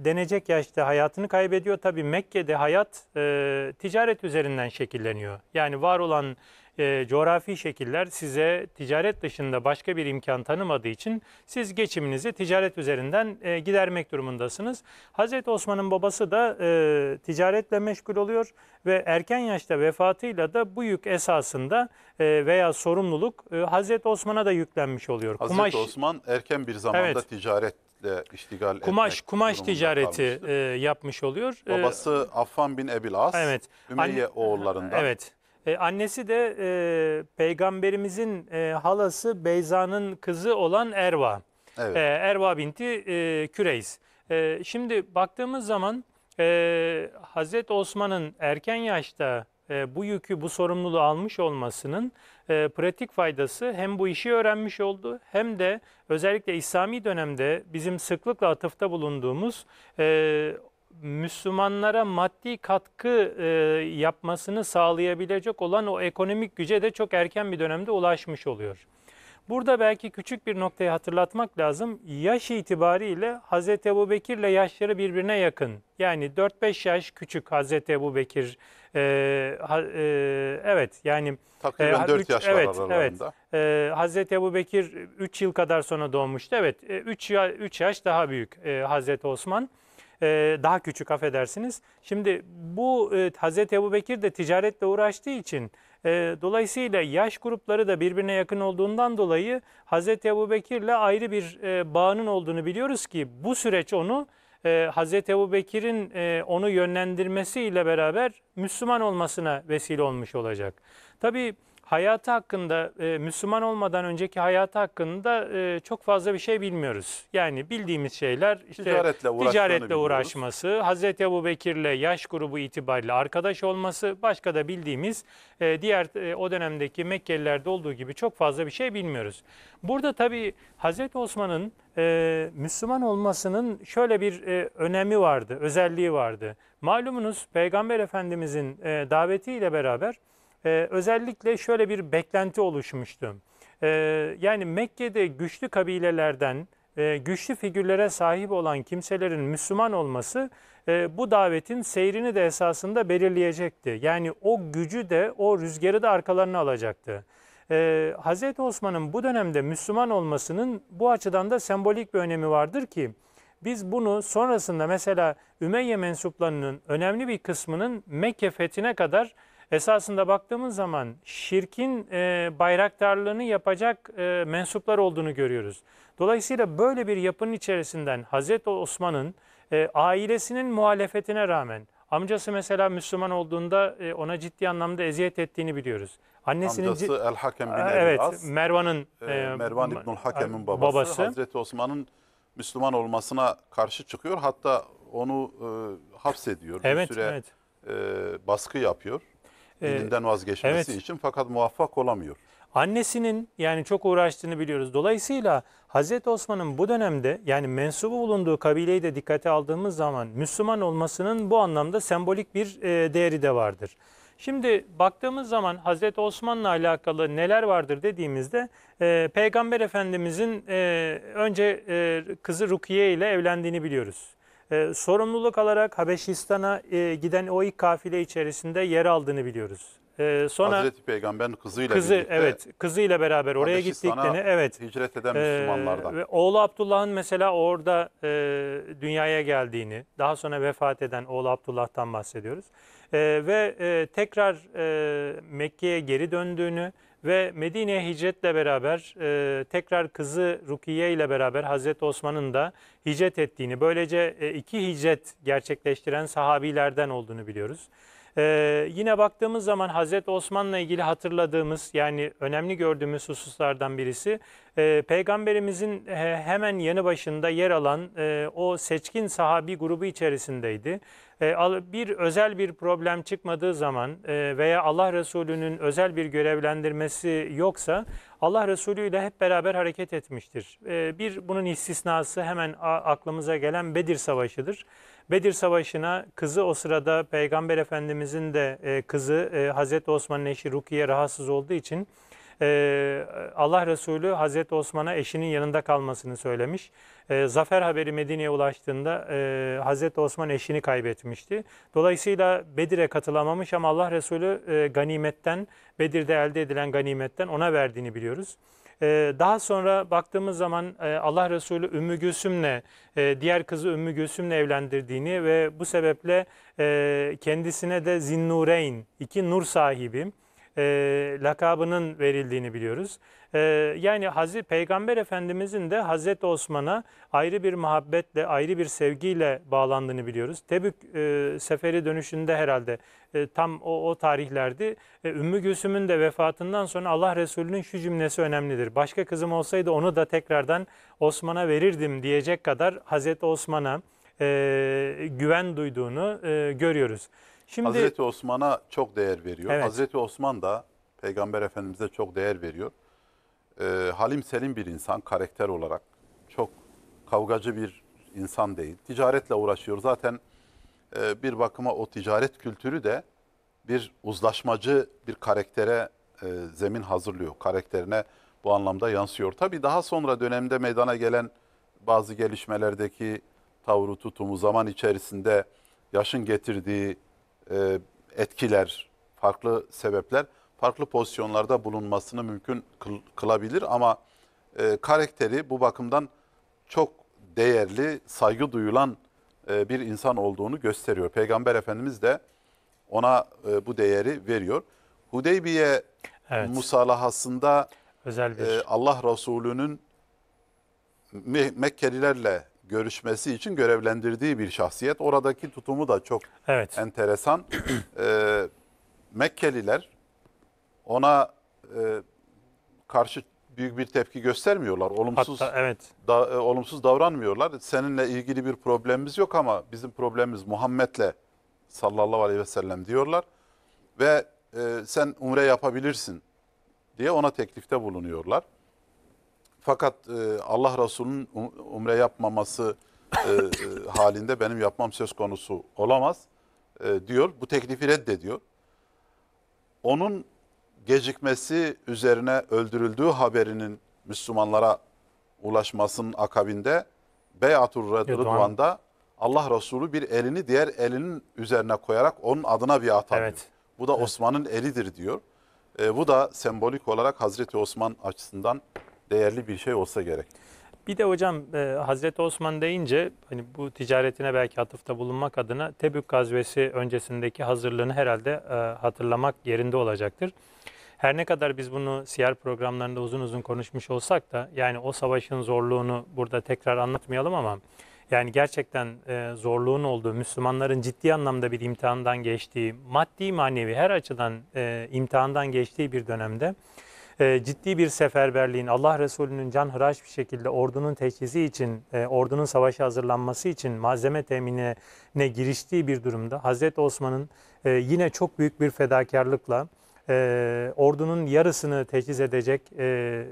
denecek yaşta hayatını kaybediyor. Tabii Mekke'de hayat e, ticaret üzerinden şekilleniyor. Yani var olan e, coğrafi şekiller size ticaret dışında başka bir imkan tanımadığı için siz geçiminizi ticaret üzerinden e, gidermek durumundasınız. Hazreti Osman'ın babası da e, ticaretle meşgul oluyor ve erken yaşta vefatıyla da bu yük esasında e, veya sorumluluk e, Hazreti Osman'a da yüklenmiş oluyor. Hazreti Kumaş, Osman erken bir zamanda evet. ticaret ticaretle iştigal kumaş, etmek Kumaş ticareti e, yapmış oluyor. E, babası Affan bin Ebil As, evet. Ümeyye An oğullarından. Evet. E, annesi de e, peygamberimizin e, halası Beyza'nın kızı olan Erva. Evet. E, Erva binti e, Küreys. E, şimdi baktığımız zaman e, Hazreti Osman'ın erken yaşta e, bu yükü, bu sorumluluğu almış olmasının e, pratik faydası hem bu işi öğrenmiş oldu hem de özellikle İslami dönemde bizim sıklıkla atıfta bulunduğumuz e, Müslümanlara maddi katkı e, yapmasını sağlayabilecek olan o ekonomik güce de çok erken bir dönemde ulaşmış oluyor. Burada belki küçük bir noktayı hatırlatmak lazım. Yaş itibariyle Hz. Ebu Bekir ile yaşları birbirine yakın. Yani 4-5 yaş küçük Hz. Ebu Bekir. Ee, ha, e, evet yani. Takriben e, 4 üç, yaş var evet, aralarında. Evet, e, Hz. Ebu Bekir 3 yıl kadar sonra doğmuştu. Evet 3, e, 3 yaş daha büyük e, Hz. Osman. E, daha küçük affedersiniz. Şimdi bu e, Hazreti Ebu Bekir de ticaretle uğraştığı için e, dolayısıyla yaş grupları da birbirine yakın olduğundan dolayı Hazreti Ebu Bekir'le ayrı bir bağının olduğunu biliyoruz ki bu süreç onu Hazreti Ebu Bekir'in onu yönlendirmesiyle beraber Müslüman olmasına vesile olmuş olacak. Tabi hayatı hakkında e, Müslüman olmadan önceki hayatı hakkında e, çok fazla bir şey bilmiyoruz. Yani bildiğimiz şeyler işte ticaretle, ticaretle uğraşması, Hazreti Ebu Bekir'le yaş grubu itibariyle arkadaş olması, başka da bildiğimiz e, diğer e, o dönemdeki Mekkelilerde olduğu gibi çok fazla bir şey bilmiyoruz. Burada tabii Hazreti Osman'ın e, Müslüman olmasının şöyle bir e, önemi vardı, özelliği vardı. Malumunuz Peygamber Efendimizin e, davetiyle beraber e, özellikle şöyle bir beklenti oluşmuştu. E, yani Mekke'de güçlü kabilelerden, e, güçlü figürlere sahip olan kimselerin Müslüman olması e, bu davetin seyrini de esasında belirleyecekti. Yani o gücü de o rüzgarı da arkalarına alacaktı. Ee, Hz. Osman'ın bu dönemde Müslüman olmasının bu açıdan da sembolik bir önemi vardır ki biz bunu sonrasında mesela Ümeyye mensuplarının önemli bir kısmının Mekke fethine kadar esasında baktığımız zaman şirkin e, bayraktarlığını yapacak e, mensuplar olduğunu görüyoruz. Dolayısıyla böyle bir yapının içerisinden Hazreti Osman'ın e, ailesinin muhalefetine rağmen amcası mesela Müslüman olduğunda e, ona ciddi anlamda eziyet ettiğini biliyoruz. Annesinin amcası El Hakem bin Ebil Evet Mervan'ın e, e, Mervan İbnül Hakem'in babası, babası Hazreti Osman'ın Müslüman olmasına karşı çıkıyor. Hatta onu e, hapsediyor. Evet, bir süre evet. E, baskı yapıyor. Ee, dininden vazgeçmesi evet. için fakat muvaffak olamıyor. Annesinin yani çok uğraştığını biliyoruz. Dolayısıyla Hazreti Osman'ın bu dönemde yani mensubu bulunduğu kabileyi de dikkate aldığımız zaman Müslüman olmasının bu anlamda sembolik bir e, değeri de vardır. Şimdi baktığımız zaman Hazreti Osman'la alakalı neler vardır dediğimizde e, Peygamber Efendimizin e, önce kızı Rukiye ile evlendiğini biliyoruz e, sorumluluk alarak Habeşistan'a e, giden o ilk kafile içerisinde yer aldığını biliyoruz. E, sonra Hazreti Peygamber'in kızıyla kızı, birlikte evet kızıyla beraber oraya gittiklerini evet hicret eden ee, Müslümanlardan. ve oğlu Abdullah'ın mesela orada e, dünyaya geldiğini, daha sonra vefat eden oğlu Abdullah'tan bahsediyoruz. E, ve e, tekrar e, Mekke'ye geri döndüğünü ve Medine hicretle beraber e, tekrar kızı Rukiye ile beraber Hazreti Osman'ın da hicret ettiğini, böylece e, iki hicret gerçekleştiren sahabilerden olduğunu biliyoruz. Ee, yine baktığımız zaman Hazreti Osman'la ilgili hatırladığımız yani önemli gördüğümüz hususlardan birisi e, Peygamberimizin e, hemen yanı başında yer alan e, o seçkin sahabi grubu içerisindeydi. E, bir özel bir problem çıkmadığı zaman e, veya Allah Resulü'nün özel bir görevlendirmesi yoksa Allah Resulü ile hep beraber hareket etmiştir. E, bir bunun istisnası hemen aklımıza gelen Bedir Savaşı'dır. Bedir Savaşı'na kızı o sırada Peygamber Efendimizin de e, kızı e, Hazreti Osman'ın eşi Rukiye rahatsız olduğu için e, Allah Resulü Hazreti Osman'a eşinin yanında kalmasını söylemiş. E, zafer haberi Medine'ye ulaştığında e, Hazreti Osman eşini kaybetmişti. Dolayısıyla Bedir'e katılamamış ama Allah Resulü ganimetten, Bedir'de elde edilen ganimetten ona verdiğini biliyoruz. Ee, daha sonra baktığımız zaman e, Allah Resulü Ümmü Gülsüm'le, e, diğer kızı Ümmü Gülsüm'le evlendirdiğini ve bu sebeple e, kendisine de Zinnureyn, iki nur sahibim e, lakabının verildiğini biliyoruz. E, yani Hazreti Peygamber Efendimizin de Hazreti Osman'a ayrı bir muhabbetle, ayrı bir sevgiyle bağlandığını biliyoruz. Tebük e, seferi dönüşünde herhalde e, tam o, o tarihlerdi. E, Ümmü Gülsüm'ün de vefatından sonra Allah Resulü'nün şu cümlesi önemlidir. Başka kızım olsaydı onu da tekrardan Osman'a verirdim diyecek kadar Hazreti Osman'a e, güven duyduğunu e, görüyoruz. Şimdi, Hazreti Osman'a çok değer veriyor. Evet. Hazreti Osman da Peygamber Efendimiz'e çok değer veriyor. Ee, Halim Selim bir insan karakter olarak. Çok kavgacı bir insan değil. Ticaretle uğraşıyor. Zaten e, bir bakıma o ticaret kültürü de bir uzlaşmacı bir karaktere e, zemin hazırlıyor. Karakterine bu anlamda yansıyor. Tabi daha sonra dönemde meydana gelen bazı gelişmelerdeki tavrı tutumu zaman içerisinde yaşın getirdiği e, etkiler, farklı sebepler farklı pozisyonlarda bulunmasını mümkün kılabilir ama e, karakteri bu bakımdan çok değerli, saygı duyulan e, bir insan olduğunu gösteriyor. Peygamber Efendimiz de ona bu değeri veriyor. Hudeybiye evet. musalahasında özel bir Allah Resulü'nün Mekkelilerle görüşmesi için görevlendirdiği bir şahsiyet. Oradaki tutumu da çok evet. enteresan. e, Mekkeliler ona e, karşı büyük bir tepki göstermiyorlar. Olumsuz Hatta, evet. da, e, olumsuz davranmıyorlar. Seninle ilgili bir problemimiz yok ama bizim problemimiz Muhammed'le sallallahu aleyhi ve sellem diyorlar. Ve e, sen umre yapabilirsin diye ona teklifte bulunuyorlar. Fakat e, Allah Resulü'nün um, umre yapmaması e, e halinde benim yapmam söz konusu olamaz e, diyor. Bu teklifi reddediyor. Onun gecikmesi üzerine öldürüldüğü haberinin Müslümanlara ulaşmasının akabinde Beyatur Rıdvan'da Allah Resulü bir elini diğer elinin üzerine koyarak onun adına bir alıyor. Evet. Bu da evet. Osman'ın elidir diyor. E, bu da sembolik olarak Hazreti Osman açısından değerli bir şey olsa gerek. Bir de hocam e, Hazreti Osman deyince hani bu ticaretine belki atıfta bulunmak adına Tebük gazvesi öncesindeki hazırlığını herhalde e, hatırlamak yerinde olacaktır. Her ne kadar biz bunu siyer programlarında uzun uzun konuşmuş olsak da yani o savaşın zorluğunu burada tekrar anlatmayalım ama yani gerçekten e, zorluğun olduğu, Müslümanların ciddi anlamda bir imtihandan geçtiği, maddi manevi her açıdan e, imtihandan geçtiği bir dönemde e, ciddi bir seferberliğin, Allah Resulü'nün can canhıraş bir şekilde ordunun teçhizi için, e, ordunun savaşa hazırlanması için malzeme teminine giriştiği bir durumda Hazreti Osman'ın e, yine çok büyük bir fedakarlıkla e, ordunun yarısını teçhiz edecek e,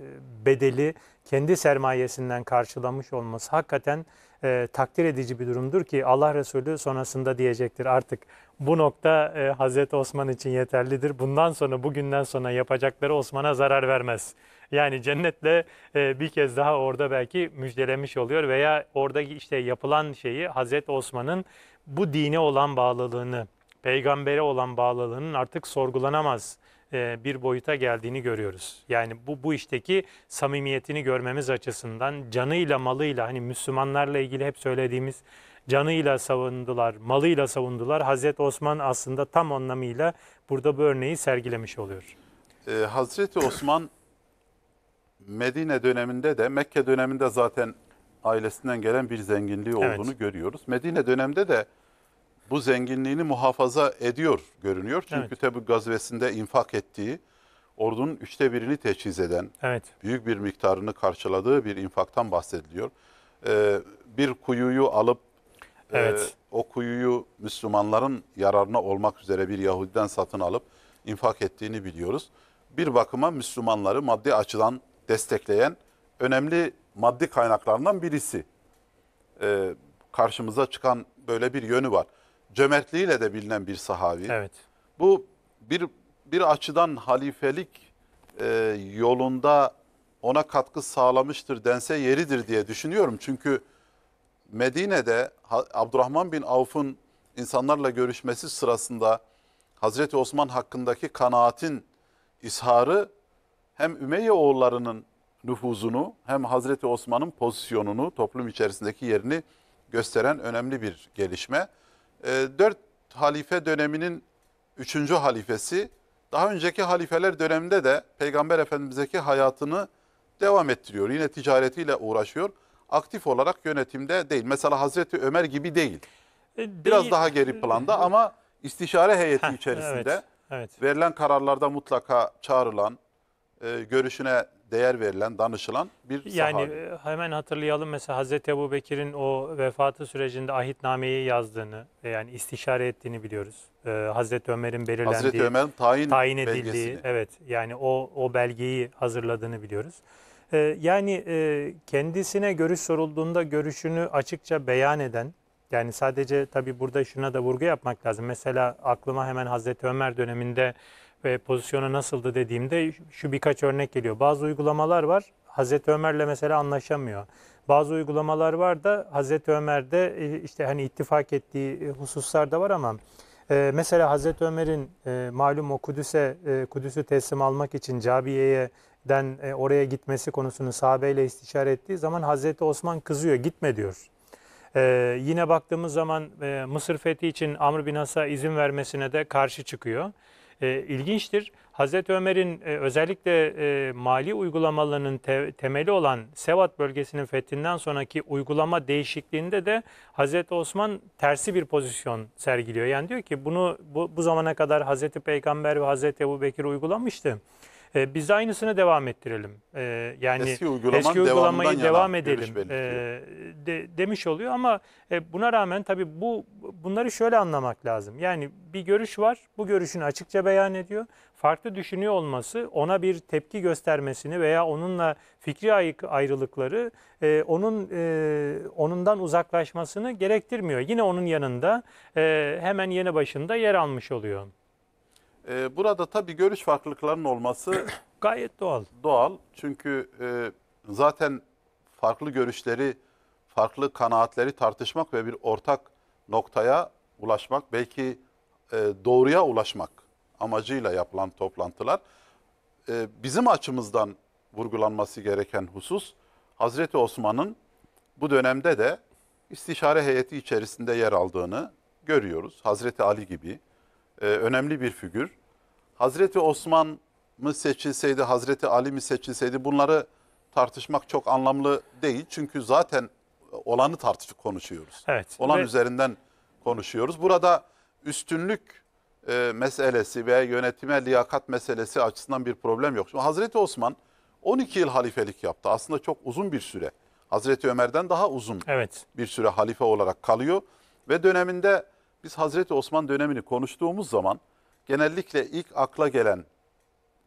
bedeli kendi sermayesinden karşılamış olması hakikaten e, takdir edici bir durumdur ki Allah Resulü sonrasında diyecektir artık bu nokta e, Hazreti Osman için yeterlidir. Bundan sonra bugünden sonra yapacakları Osman'a zarar vermez. Yani cennetle e, bir kez daha orada belki müjdelemiş oluyor veya orada işte yapılan şeyi Hazreti Osman'ın bu dine olan bağlılığını, peygambere olan bağlılığının artık sorgulanamaz e, bir boyuta geldiğini görüyoruz. Yani bu bu işteki samimiyetini görmemiz açısından canıyla malıyla hani Müslümanlarla ilgili hep söylediğimiz canıyla savundular, malıyla savundular. Hazreti Osman aslında tam anlamıyla burada bu örneği sergilemiş oluyor. Ee, Hazreti Osman Medine döneminde de Mekke döneminde zaten ailesinden gelen bir zenginliği olduğunu evet. görüyoruz. Medine döneminde de bu zenginliğini muhafaza ediyor görünüyor. Çünkü evet. Tebük gazvesinde infak ettiği ordunun üçte birini teçhiz eden, evet. büyük bir miktarını karşıladığı bir infaktan bahsediliyor. Ee, bir kuyuyu alıp e, evet. e, o kuyuyu Müslümanların yararına olmak üzere bir Yahudiden satın alıp infak ettiğini biliyoruz. Bir bakıma Müslümanları maddi açıdan destekleyen önemli maddi kaynaklarından birisi. Ee, karşımıza çıkan böyle bir yönü var cömertliğiyle de bilinen bir sahabi. Evet. Bu bir bir açıdan halifelik e, yolunda ona katkı sağlamıştır dense yeridir diye düşünüyorum. Çünkü Medine'de Abdurrahman bin Avf'ın insanlarla görüşmesi sırasında Hazreti Osman hakkındaki kanaatin isharı hem Ümeyye oğullarının nüfuzunu hem Hazreti Osman'ın pozisyonunu toplum içerisindeki yerini gösteren önemli bir gelişme. Ee, dört halife döneminin üçüncü halifesi daha önceki halifeler döneminde de Peygamber Efendimiz'deki hayatını devam ettiriyor. Yine ticaretiyle uğraşıyor. Aktif olarak yönetimde değil. Mesela Hazreti Ömer gibi değil. E, Biraz değil. daha geri planda ama istişare heyeti içerisinde evet, evet. verilen kararlarda mutlaka çağrılan, e, görüşüne değer verilen, danışılan bir yani, Yani e, hemen hatırlayalım mesela Hazreti Ebu Bekir'in o vefatı sürecinde ahitnameyi yazdığını, e, yani istişare ettiğini biliyoruz. Ee, Hazreti Ömer'in belirlendiği, Hazreti Ömer'in tayin, tayin edildiği, belgesini. evet yani o, o belgeyi hazırladığını biliyoruz. Ee, yani e, kendisine görüş sorulduğunda görüşünü açıkça beyan eden, yani sadece tabii burada şuna da vurgu yapmak lazım. Mesela aklıma hemen Hazreti Ömer döneminde ve pozisyonu nasıldı dediğimde şu birkaç örnek geliyor. Bazı uygulamalar var. Hazreti Ömer'le mesela anlaşamıyor. Bazı uygulamalar var da Hazreti Ömer'de e, işte hani ittifak ettiği e, hususlar da var ama e, mesela Hazreti Ömer'in e, malum o Kudüs'e e, Kudüs'ü teslim almak için Cabiye'ye e, oraya gitmesi konusunu sahabeyle istişare ettiği zaman Hazreti Osman kızıyor gitme diyor. Ee, yine baktığımız zaman e, Mısır fethi için Amr bin As'a izin vermesine de karşı çıkıyor. E, ilginçtir. Hazreti Ömer'in e, özellikle e, mali uygulamalarının te, temeli olan Sevat bölgesinin fethinden sonraki uygulama değişikliğinde de Hazreti Osman tersi bir pozisyon sergiliyor. Yani diyor ki bunu bu, bu zamana kadar Hazreti Peygamber ve Hazreti Ebu Bekir uygulamıştı. E, biz aynısını devam ettirelim. E, yani eski, uygulaman eski uygulamayı devam edelim e, de, demiş oluyor ama e, buna rağmen tabii bu bunları şöyle anlamak lazım. Yani bir görüş var. Bu görüşünü açıkça beyan ediyor. Farklı düşünüyor olması ona bir tepki göstermesini veya onunla fikri ayrılıkları e, onun e, onundan uzaklaşmasını gerektirmiyor. Yine onun yanında e, hemen yeni başında yer almış oluyor. E, burada tabii görüş farklılıklarının olması gayet doğal. Doğal çünkü e, zaten farklı görüşleri, farklı kanaatleri tartışmak ve bir ortak noktaya ulaşmak, belki e, doğruya ulaşmak amacıyla yapılan toplantılar e, bizim açımızdan vurgulanması gereken husus Hazreti Osman'ın bu dönemde de istişare heyeti içerisinde yer aldığını görüyoruz. Hazreti Ali gibi, e, önemli bir figür. Hazreti Osman mı seçilseydi, Hazreti Ali mi seçilseydi bunları tartışmak çok anlamlı değil. Çünkü zaten olanı tartışıp konuşuyoruz. Evet. Olan ve... üzerinden konuşuyoruz. Burada üstünlük e, meselesi veya yönetime liyakat meselesi açısından bir problem yok. Şimdi Hazreti Osman 12 yıl halifelik yaptı. Aslında çok uzun bir süre. Hazreti Ömer'den daha uzun evet. bir süre halife olarak kalıyor ve döneminde biz Hazreti Osman dönemini konuştuğumuz zaman genellikle ilk akla gelen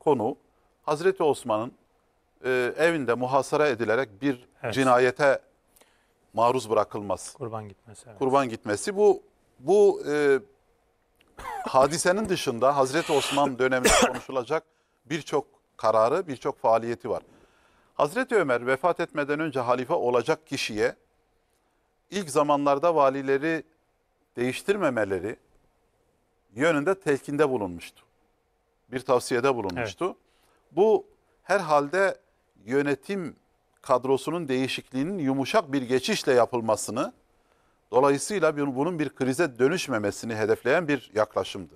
konu Hazreti Osman'ın e, evinde muhasara edilerek bir evet. cinayete maruz bırakılması. Kurban gitmesi. Evet. Kurban gitmesi. Bu bu e, hadisenin dışında Hazreti Osman döneminde konuşulacak birçok kararı, birçok faaliyeti var. Hazreti Ömer vefat etmeden önce halife olacak kişiye ilk zamanlarda valileri değiştirmemeleri yönünde telkinde bulunmuştu. Bir tavsiyede bulunmuştu. Evet. Bu herhalde yönetim kadrosunun değişikliğinin yumuşak bir geçişle yapılmasını dolayısıyla bunun bir krize dönüşmemesini hedefleyen bir yaklaşımdı.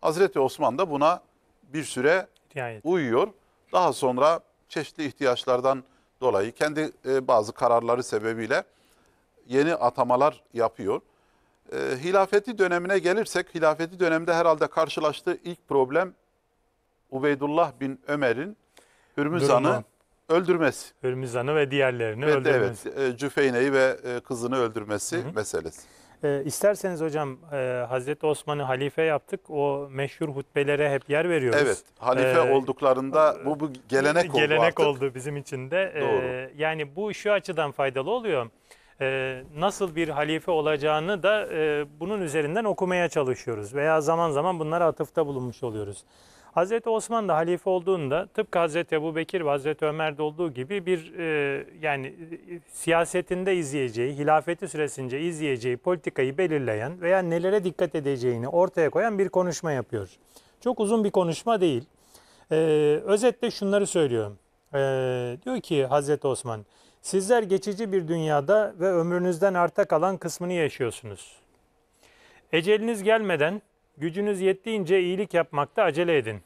Hazreti Osman da buna bir süre Nihayet. uyuyor. Daha sonra çeşitli ihtiyaçlardan dolayı kendi e, bazı kararları sebebiyle yeni atamalar yapıyor. E, hilafeti dönemine gelirsek, hilafeti döneminde herhalde karşılaştığı ilk problem Ubeydullah bin Ömer'in Hürmüzan'ı öldürmesi. Hürmüzan'ı ve diğerlerini ve, öldürmesi. Evet, ee, Cüfeyne'yi ve e, kızını öldürmesi hı hı. meselesi. E, isterseniz hocam e, Hazreti Osman'ı halife yaptık. O meşhur hutbelere hep yer veriyoruz. Evet halife e, olduklarında bu, bu gelenek, gelenek oldu Gelenek oldu bizim için de. Doğru. E, yani bu şu açıdan faydalı oluyor. Ee, nasıl bir halife olacağını da e, bunun üzerinden okumaya çalışıyoruz. Veya zaman zaman bunlara atıfta bulunmuş oluyoruz. Hazreti Osman da halife olduğunda tıpkı Hazreti Ebu Bekir ve Hazreti de olduğu gibi bir e, yani siyasetinde izleyeceği, hilafeti süresince izleyeceği politikayı belirleyen veya nelere dikkat edeceğini ortaya koyan bir konuşma yapıyor. Çok uzun bir konuşma değil. Ee, özetle şunları söylüyor. Ee, diyor ki Hazreti Osman, Sizler geçici bir dünyada ve ömrünüzden arta kalan kısmını yaşıyorsunuz. Eceliniz gelmeden gücünüz yettiğince iyilik yapmakta acele edin.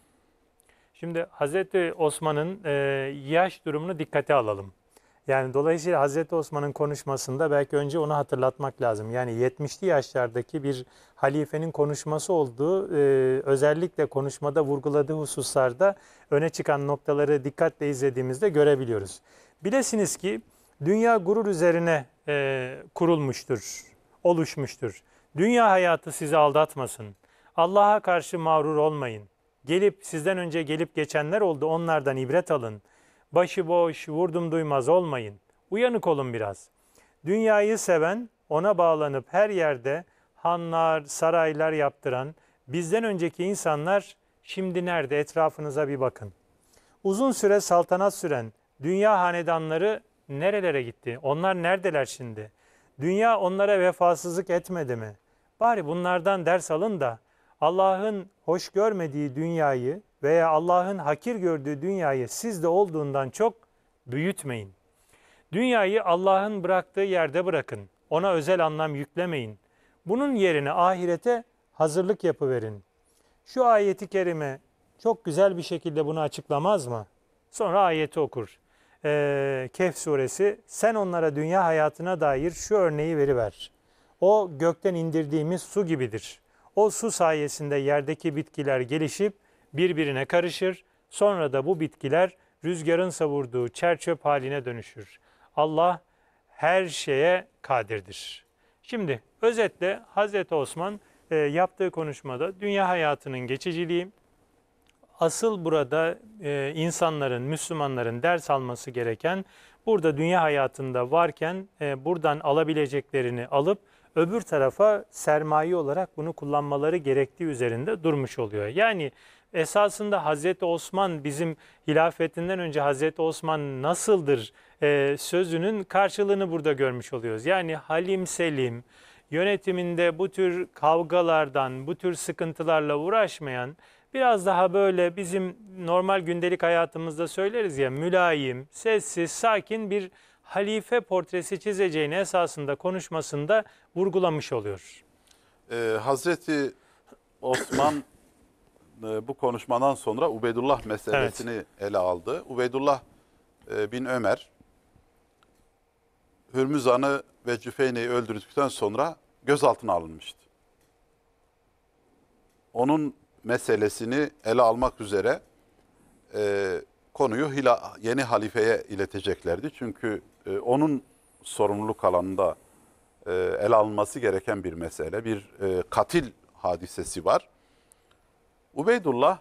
Şimdi Hazreti Osman'ın e, yaş durumunu dikkate alalım. Yani dolayısıyla Hazreti Osman'ın konuşmasında belki önce onu hatırlatmak lazım. Yani 70'li yaşlardaki bir halifenin konuşması olduğu e, özellikle konuşmada vurguladığı hususlarda öne çıkan noktaları dikkatle izlediğimizde görebiliyoruz. Bilesiniz ki dünya gurur üzerine e, kurulmuştur, oluşmuştur. Dünya hayatı sizi aldatmasın. Allah'a karşı mağrur olmayın. Gelip sizden önce gelip geçenler oldu onlardan ibret alın. Başıboş, vurdum duymaz olmayın. Uyanık olun biraz. Dünyayı seven, ona bağlanıp her yerde hanlar, saraylar yaptıran bizden önceki insanlar şimdi nerede etrafınıza bir bakın. Uzun süre saltanat süren, dünya hanedanları nerelere gitti? Onlar neredeler şimdi? Dünya onlara vefasızlık etmedi mi? Bari bunlardan ders alın da Allah'ın hoş görmediği dünyayı veya Allah'ın hakir gördüğü dünyayı sizde olduğundan çok büyütmeyin. Dünyayı Allah'ın bıraktığı yerde bırakın. Ona özel anlam yüklemeyin. Bunun yerine ahirete hazırlık yapıverin. Şu ayeti kerime çok güzel bir şekilde bunu açıklamaz mı? Sonra ayeti okur e, Kehf suresi sen onlara dünya hayatına dair şu örneği veriver. O gökten indirdiğimiz su gibidir. O su sayesinde yerdeki bitkiler gelişip birbirine karışır. Sonra da bu bitkiler rüzgarın savurduğu çerçöp haline dönüşür. Allah her şeye kadirdir. Şimdi özetle Hazreti Osman e, yaptığı konuşmada dünya hayatının geçiciliği, asıl burada e, insanların, Müslümanların ders alması gereken burada dünya hayatında varken e, buradan alabileceklerini alıp öbür tarafa sermaye olarak bunu kullanmaları gerektiği üzerinde durmuş oluyor. Yani esasında Hazreti Osman bizim hilafetinden önce Hazreti Osman nasıldır e, sözünün karşılığını burada görmüş oluyoruz. Yani Halim Selim yönetiminde bu tür kavgalardan, bu tür sıkıntılarla uğraşmayan biraz daha böyle bizim normal gündelik hayatımızda söyleriz ya mülayim, sessiz, sakin bir halife portresi çizeceğini esasında konuşmasında vurgulamış oluyor. Ee, Hazreti Osman e, bu konuşmadan sonra Ubeydullah meselesini evet. ele aldı. Ubeydullah e, bin Ömer Hürmüzan'ı ve Cüfeyne'yi öldürdükten sonra gözaltına alınmıştı. Onun meselesini ele almak üzere e, konuyu hila, yeni halifeye ileteceklerdi. Çünkü e, onun sorumluluk alanında e, ele alması gereken bir mesele, bir e, katil hadisesi var. Ubeydullah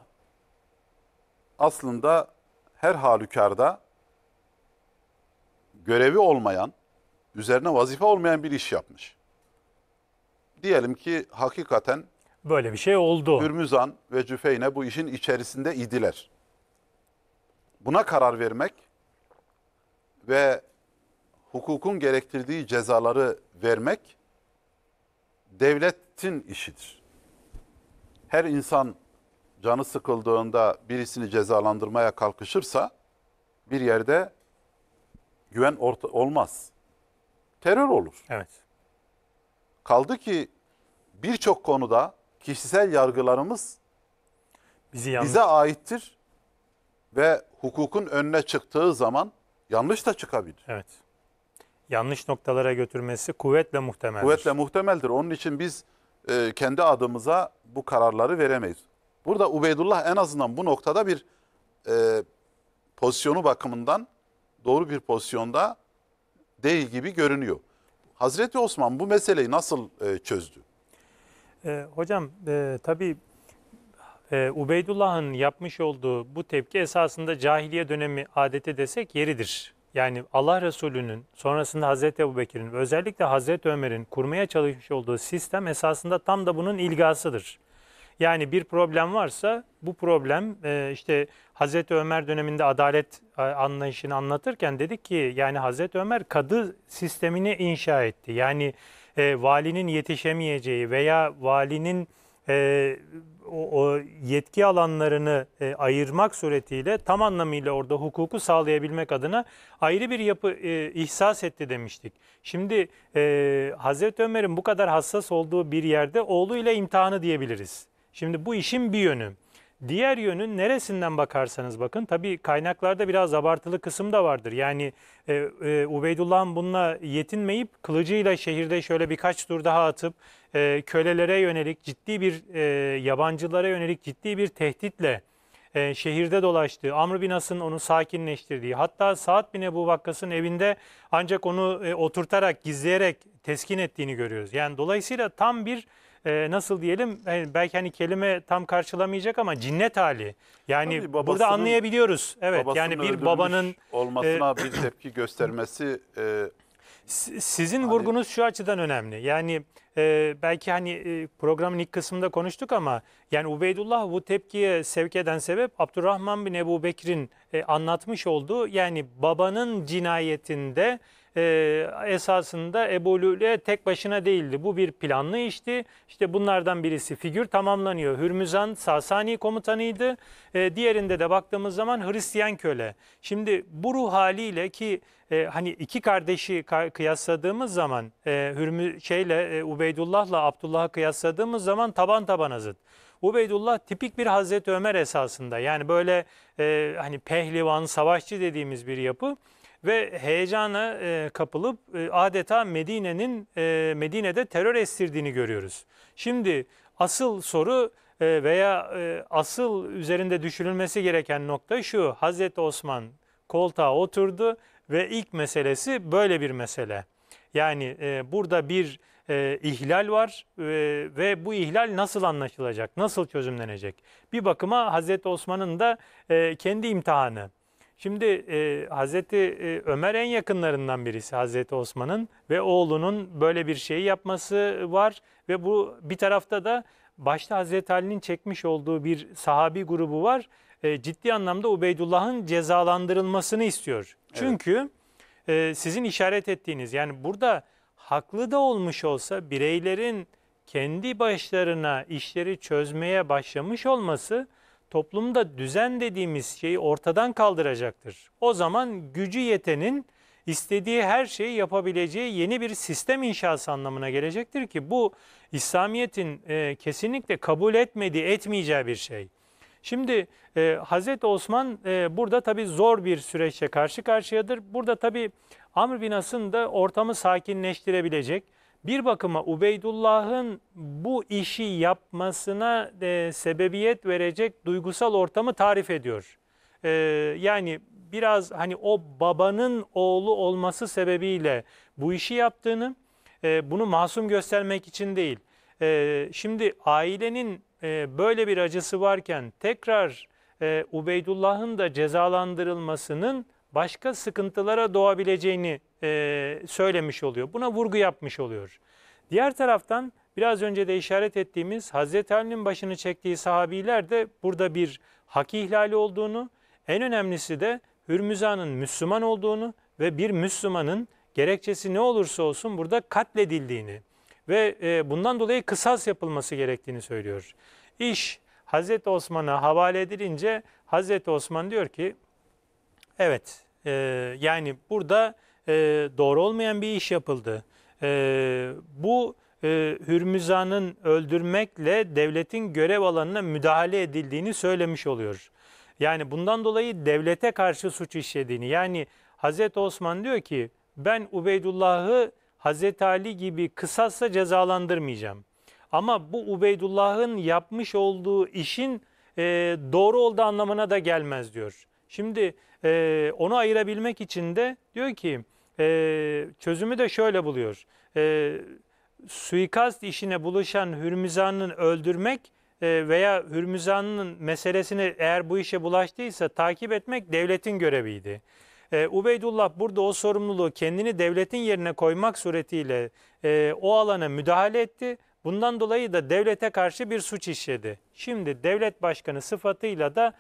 aslında her halükarda görevi olmayan, üzerine vazife olmayan bir iş yapmış. Diyelim ki hakikaten Böyle bir şey oldu. Hürmüzan ve Cüfeyne bu işin içerisinde idiler. Buna karar vermek ve hukukun gerektirdiği cezaları vermek devletin işidir. Her insan canı sıkıldığında birisini cezalandırmaya kalkışırsa bir yerde güven orta olmaz. Terör olur. Evet. Kaldı ki birçok konuda kişisel yargılarımız Bizi bize aittir ve hukukun önüne çıktığı zaman yanlış da çıkabilir. Evet. Yanlış noktalara götürmesi kuvvetle muhtemeldir. Kuvvetle muhtemeldir. Onun için biz e, kendi adımıza bu kararları veremeyiz. Burada Ubeydullah en azından bu noktada bir e, pozisyonu bakımından doğru bir pozisyonda değil gibi görünüyor. Hazreti Osman bu meseleyi nasıl e, çözdü? E, hocam e, tabii e, Ubeydullah'ın yapmış olduğu bu tepki esasında cahiliye dönemi adete desek yeridir. Yani Allah Resulü'nün sonrasında Hazreti Ebubekir'in ve özellikle Hazreti Ömer'in kurmaya çalışmış olduğu sistem esasında tam da bunun ilgasıdır. Yani bir problem varsa bu problem e, işte Hazreti Ömer döneminde adalet e, anlayışını anlatırken dedik ki yani Hazreti Ömer kadı sistemini inşa etti. Yani e, valinin yetişemeyeceği veya valinin e, o, o yetki alanlarını e, ayırmak suretiyle tam anlamıyla orada hukuku sağlayabilmek adına ayrı bir yapı e, ihsas etti demiştik. Şimdi e, Hazreti Ömer'in bu kadar hassas olduğu bir yerde oğluyla imtihanı diyebiliriz. Şimdi bu işin bir yönü. Diğer yönün neresinden bakarsanız bakın tabii kaynaklarda biraz abartılı kısım da vardır. Yani e, e, Ubeydullah'ın bununla yetinmeyip kılıcıyla şehirde şöyle birkaç tur daha atıp e, kölelere yönelik ciddi bir e, yabancılara yönelik ciddi bir tehditle e, şehirde dolaştığı, Amr bin As'ın onu sakinleştirdiği, hatta Saad bin Ebu Vakkas'ın evinde ancak onu e, oturtarak, gizleyerek teskin ettiğini görüyoruz. Yani dolayısıyla tam bir e, nasıl diyelim yani belki hani kelime tam karşılamayacak ama cinnet hali. Yani babasının- burada anlayabiliyoruz. Evet yani bir babanın olmasına e, bir tepki göstermesi e, Si- Sizin hani vurgunuz şu açıdan önemli. Yani e, belki hani e, programın ilk kısmında konuştuk ama yani Ubeydullah bu tepkiye sevk eden sebep Abdurrahman bin Ebu Bekir'in e, anlatmış olduğu yani babanın cinayetinde e, esasında Ebu Lüle tek başına değildi. Bu bir planlı işti. İşte bunlardan birisi figür tamamlanıyor. Hürmüzan Sasani komutanıydı. E, diğerinde de baktığımız zaman Hristiyan köle. Şimdi bu ruh haliyle ki e, hani iki kardeşi kıyasladığımız zaman e, Hürmü şeyle e, Ubeydullah'la Abdullah'ı kıyasladığımız zaman taban taban zıt. Ubeydullah tipik bir Hazreti Ömer esasında yani böyle e, hani pehlivan, savaşçı dediğimiz bir yapı ve heyecana e, kapılıp e, adeta Medine'nin e, Medine'de terör estirdiğini görüyoruz. Şimdi asıl soru e, veya e, asıl üzerinde düşünülmesi gereken nokta şu. Hazreti Osman koltuğa oturdu ve ilk meselesi böyle bir mesele. Yani e, burada bir e, ihlal var e, ve bu ihlal nasıl anlaşılacak, nasıl çözümlenecek? Bir bakıma Hazreti Osman'ın da e, kendi imtihanı. Şimdi e, Hazreti e, Ömer en yakınlarından birisi Hazreti Osman'ın ve oğlunun böyle bir şeyi yapması var ve bu bir tarafta da başta Hazreti Ali'nin çekmiş olduğu bir sahabi grubu var. E, ciddi anlamda Ubeydullah'ın cezalandırılmasını istiyor. Çünkü evet. e, sizin işaret ettiğiniz yani burada haklı da olmuş olsa bireylerin kendi başlarına işleri çözmeye başlamış olması toplumda düzen dediğimiz şeyi ortadan kaldıracaktır. O zaman gücü yetenin istediği her şeyi yapabileceği yeni bir sistem inşası anlamına gelecektir ki bu İslamiyet'in e, kesinlikle kabul etmediği, etmeyeceği bir şey. Şimdi e, Hazreti Osman e, burada tabi zor bir süreçle karşı karşıyadır. Burada tabi Amr bin As'ın da ortamı sakinleştirebilecek, bir bakıma Ubeydullah'ın bu işi yapmasına e, sebebiyet verecek duygusal ortamı tarif ediyor. E, yani biraz hani o babanın oğlu olması sebebiyle bu işi yaptığını, e, bunu masum göstermek için değil. E, şimdi ailenin e, böyle bir acısı varken tekrar e, Ubeydullah'ın da cezalandırılmasının başka sıkıntılara doğabileceğini e, söylemiş oluyor. Buna vurgu yapmış oluyor. Diğer taraftan biraz önce de işaret ettiğimiz Hazreti Ali'nin başını çektiği sahabiler de burada bir hak ihlali olduğunu, en önemlisi de Hürmüzan'ın Müslüman olduğunu ve bir Müslümanın gerekçesi ne olursa olsun burada katledildiğini ve e, bundan dolayı kısas yapılması gerektiğini söylüyor. İş Hazreti Osman'a havale edilince Hazreti Osman diyor ki Evet e, yani burada e, doğru olmayan bir iş yapıldı. E, bu e, Hürmüzan'ın öldürmekle devletin görev alanına müdahale edildiğini söylemiş oluyor. Yani bundan dolayı devlete karşı suç işlediğini yani Hazreti Osman diyor ki ben Ubeydullah'ı Hazreti Ali gibi kısasla cezalandırmayacağım. Ama bu Ubeydullah'ın yapmış olduğu işin e, doğru olduğu anlamına da gelmez diyor. Şimdi e, onu ayırabilmek için de diyor ki e, çözümü de şöyle buluyor. E, suikast işine bulaşan Hürmüzan'ın öldürmek e, veya Hürmüzan'ın meselesini eğer bu işe bulaştıysa takip etmek devletin göreviydi. E, Ubeydullah burada o sorumluluğu kendini devletin yerine koymak suretiyle e, o alana müdahale etti. Bundan dolayı da devlete karşı bir suç işledi. Şimdi devlet başkanı sıfatıyla da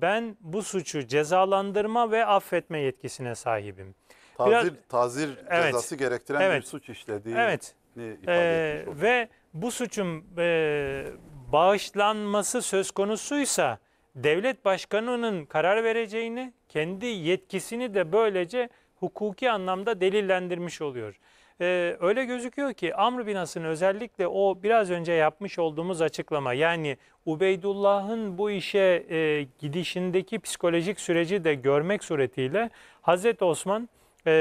ben bu suçu cezalandırma ve affetme yetkisine sahibim. Tazir, Biraz, tazir evet, cezası gerektiren evet, bir suç işlediği evet, ifade etmiş ee, Ve bu suçun e, bağışlanması söz konusuysa devlet başkanının karar vereceğini, kendi yetkisini de böylece hukuki anlamda delillendirmiş oluyor e, öyle gözüküyor ki Amr bin As'ın özellikle o biraz önce yapmış olduğumuz açıklama yani Ubeydullah'ın bu işe e, gidişindeki psikolojik süreci de görmek suretiyle Hazreti Osman e,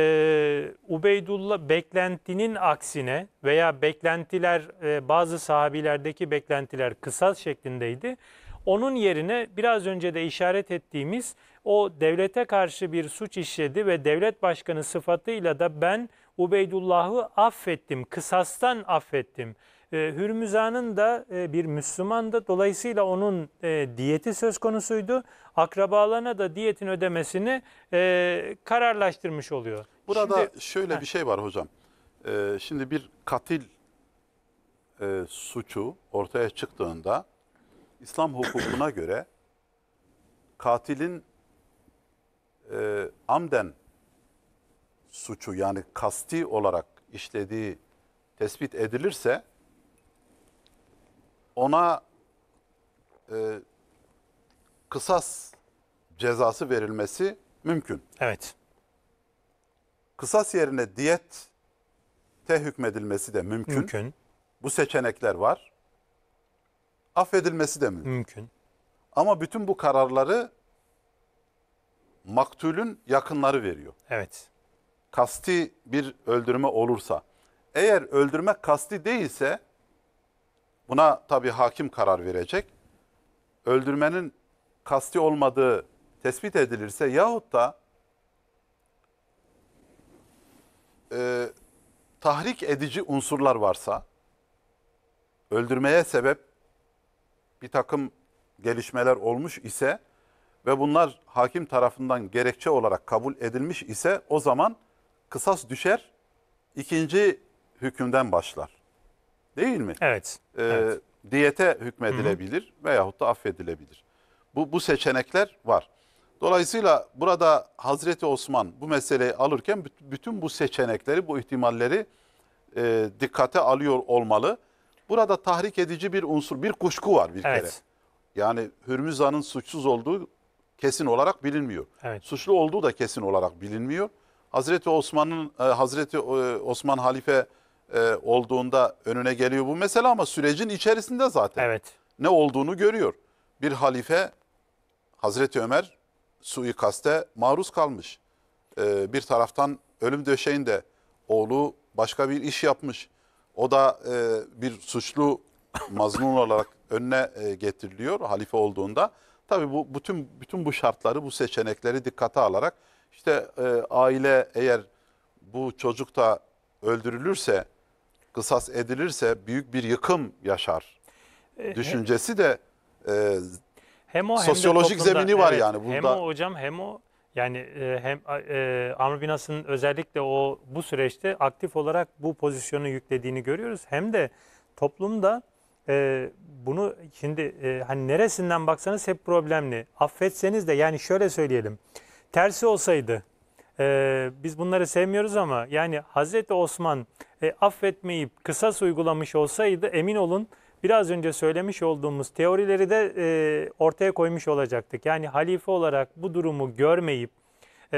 Ubeydullah beklentinin aksine veya beklentiler e, bazı sahabilerdeki beklentiler kısas şeklindeydi. Onun yerine biraz önce de işaret ettiğimiz o devlete karşı bir suç işledi ve devlet başkanı sıfatıyla da ben Ubeydullah'ı affettim, kısastan affettim. Ee, Hürmüzan'ın da e, bir Müslümandı. Dolayısıyla onun e, diyeti söz konusuydu. Akrabalarına da diyetin ödemesini e, kararlaştırmış oluyor. Burada Şimdi, şöyle heh. bir şey var hocam. Ee, şimdi bir katil suçu ortaya çıktığında İslam hukukuna göre katilin amden suçu yani kasti olarak işlediği tespit edilirse ona e, kısas cezası verilmesi mümkün. Evet. Kısas yerine diyet te hükmedilmesi de mümkün. Mümkün. Bu seçenekler var. Affedilmesi de mümkün. Mümkün. Ama bütün bu kararları maktulün yakınları veriyor. Evet kasti bir öldürme olursa, eğer öldürme kasti değilse buna tabi hakim karar verecek. Öldürmenin kasti olmadığı tespit edilirse yahut da e, tahrik edici unsurlar varsa, öldürmeye sebep bir takım gelişmeler olmuş ise ve bunlar hakim tarafından gerekçe olarak kabul edilmiş ise o zaman kısas düşer, ikinci hükümden başlar. Değil mi? Evet. Ee, evet. Diyete hükmedilebilir Hı-hı. veyahut da affedilebilir. Bu, bu seçenekler var. Dolayısıyla burada Hazreti Osman bu meseleyi alırken bütün bu seçenekleri, bu ihtimalleri e, dikkate alıyor olmalı. Burada tahrik edici bir unsur, bir kuşku var bir evet. kere. Yani Hürmüz suçsuz olduğu kesin olarak bilinmiyor. Evet. Suçlu olduğu da kesin olarak bilinmiyor. Hazreti Osman'ın e, Hazreti e, Osman halife e, olduğunda önüne geliyor bu mesele ama sürecin içerisinde zaten. Evet. Ne olduğunu görüyor. Bir halife Hazreti Ömer suikaste maruz kalmış. bir taraftan ölüm döşeğinde oğlu başka bir iş yapmış. O da bir suçlu mazlum olarak önüne getiriliyor halife olduğunda. Tabii bu bütün bütün bu şartları, bu seçenekleri dikkate alarak işte e, aile eğer bu çocuk da öldürülürse, kısas edilirse büyük bir yıkım yaşar. E, Düşüncesi de e, hem o, sosyolojik hem toplumda, zemini var evet, yani. Burada. Hem o hocam hem o yani e, hem e, Amr Bin özellikle o bu süreçte aktif olarak bu pozisyonu yüklediğini görüyoruz. Hem de toplumda e, bunu şimdi e, hani neresinden baksanız hep problemli. Affetseniz de yani şöyle söyleyelim tersi olsaydı e, biz bunları sevmiyoruz ama yani Hazreti Osman e, affetmeyip kısas uygulamış olsaydı emin olun biraz önce söylemiş olduğumuz teorileri de e, ortaya koymuş olacaktık. Yani halife olarak bu durumu görmeyip e,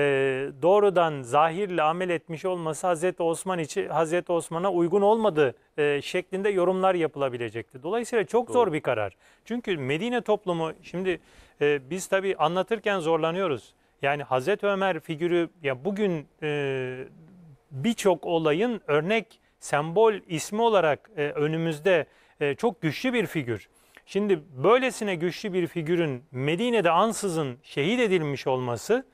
doğrudan zahirle amel etmiş olması Hazreti Osman için Hazreti Osman'a uygun olmadı e, şeklinde yorumlar yapılabilecekti. Dolayısıyla çok Doğru. zor bir karar. Çünkü Medine toplumu şimdi e, biz tabii anlatırken zorlanıyoruz. Yani Hazreti Ömer figürü ya bugün e, birçok olayın örnek, sembol ismi olarak e, önümüzde e, çok güçlü bir figür. Şimdi böylesine güçlü bir figürün Medine'de ansızın şehit edilmiş olması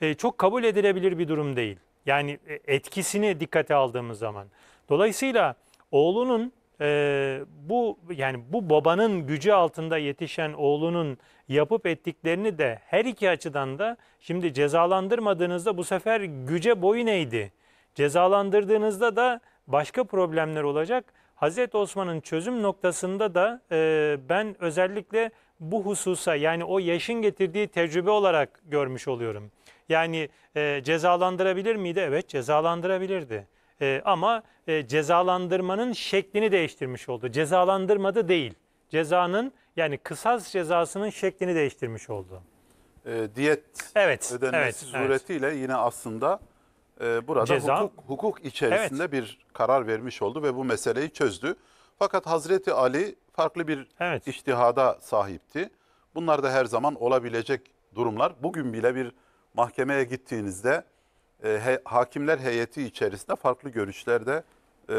e, çok kabul edilebilir bir durum değil. Yani e, etkisini dikkate aldığımız zaman. Dolayısıyla oğlunun e, bu yani bu babanın gücü altında yetişen oğlunun yapıp ettiklerini de her iki açıdan da şimdi cezalandırmadığınızda bu sefer güce boyun eğdi. Cezalandırdığınızda da başka problemler olacak. Hazreti Osman'ın çözüm noktasında da e, ben özellikle bu hususa yani o yaşın getirdiği tecrübe olarak görmüş oluyorum. Yani e, cezalandırabilir miydi? Evet cezalandırabilirdi. E, ama e, cezalandırmanın şeklini değiştirmiş oldu. Cezalandırmadı değil. Cezanın yani kısas cezasının şeklini değiştirmiş oldu. E, diyet evet, ödenmesi evet, suretiyle evet. yine aslında e, burada Ceza, hukuk, hukuk içerisinde evet. bir karar vermiş oldu ve bu meseleyi çözdü. Fakat Hazreti Ali farklı bir evet. iştihada sahipti. Bunlar da her zaman olabilecek durumlar. Bugün bile bir mahkemeye gittiğinizde e, he, hakimler heyeti içerisinde farklı görüşlerde e,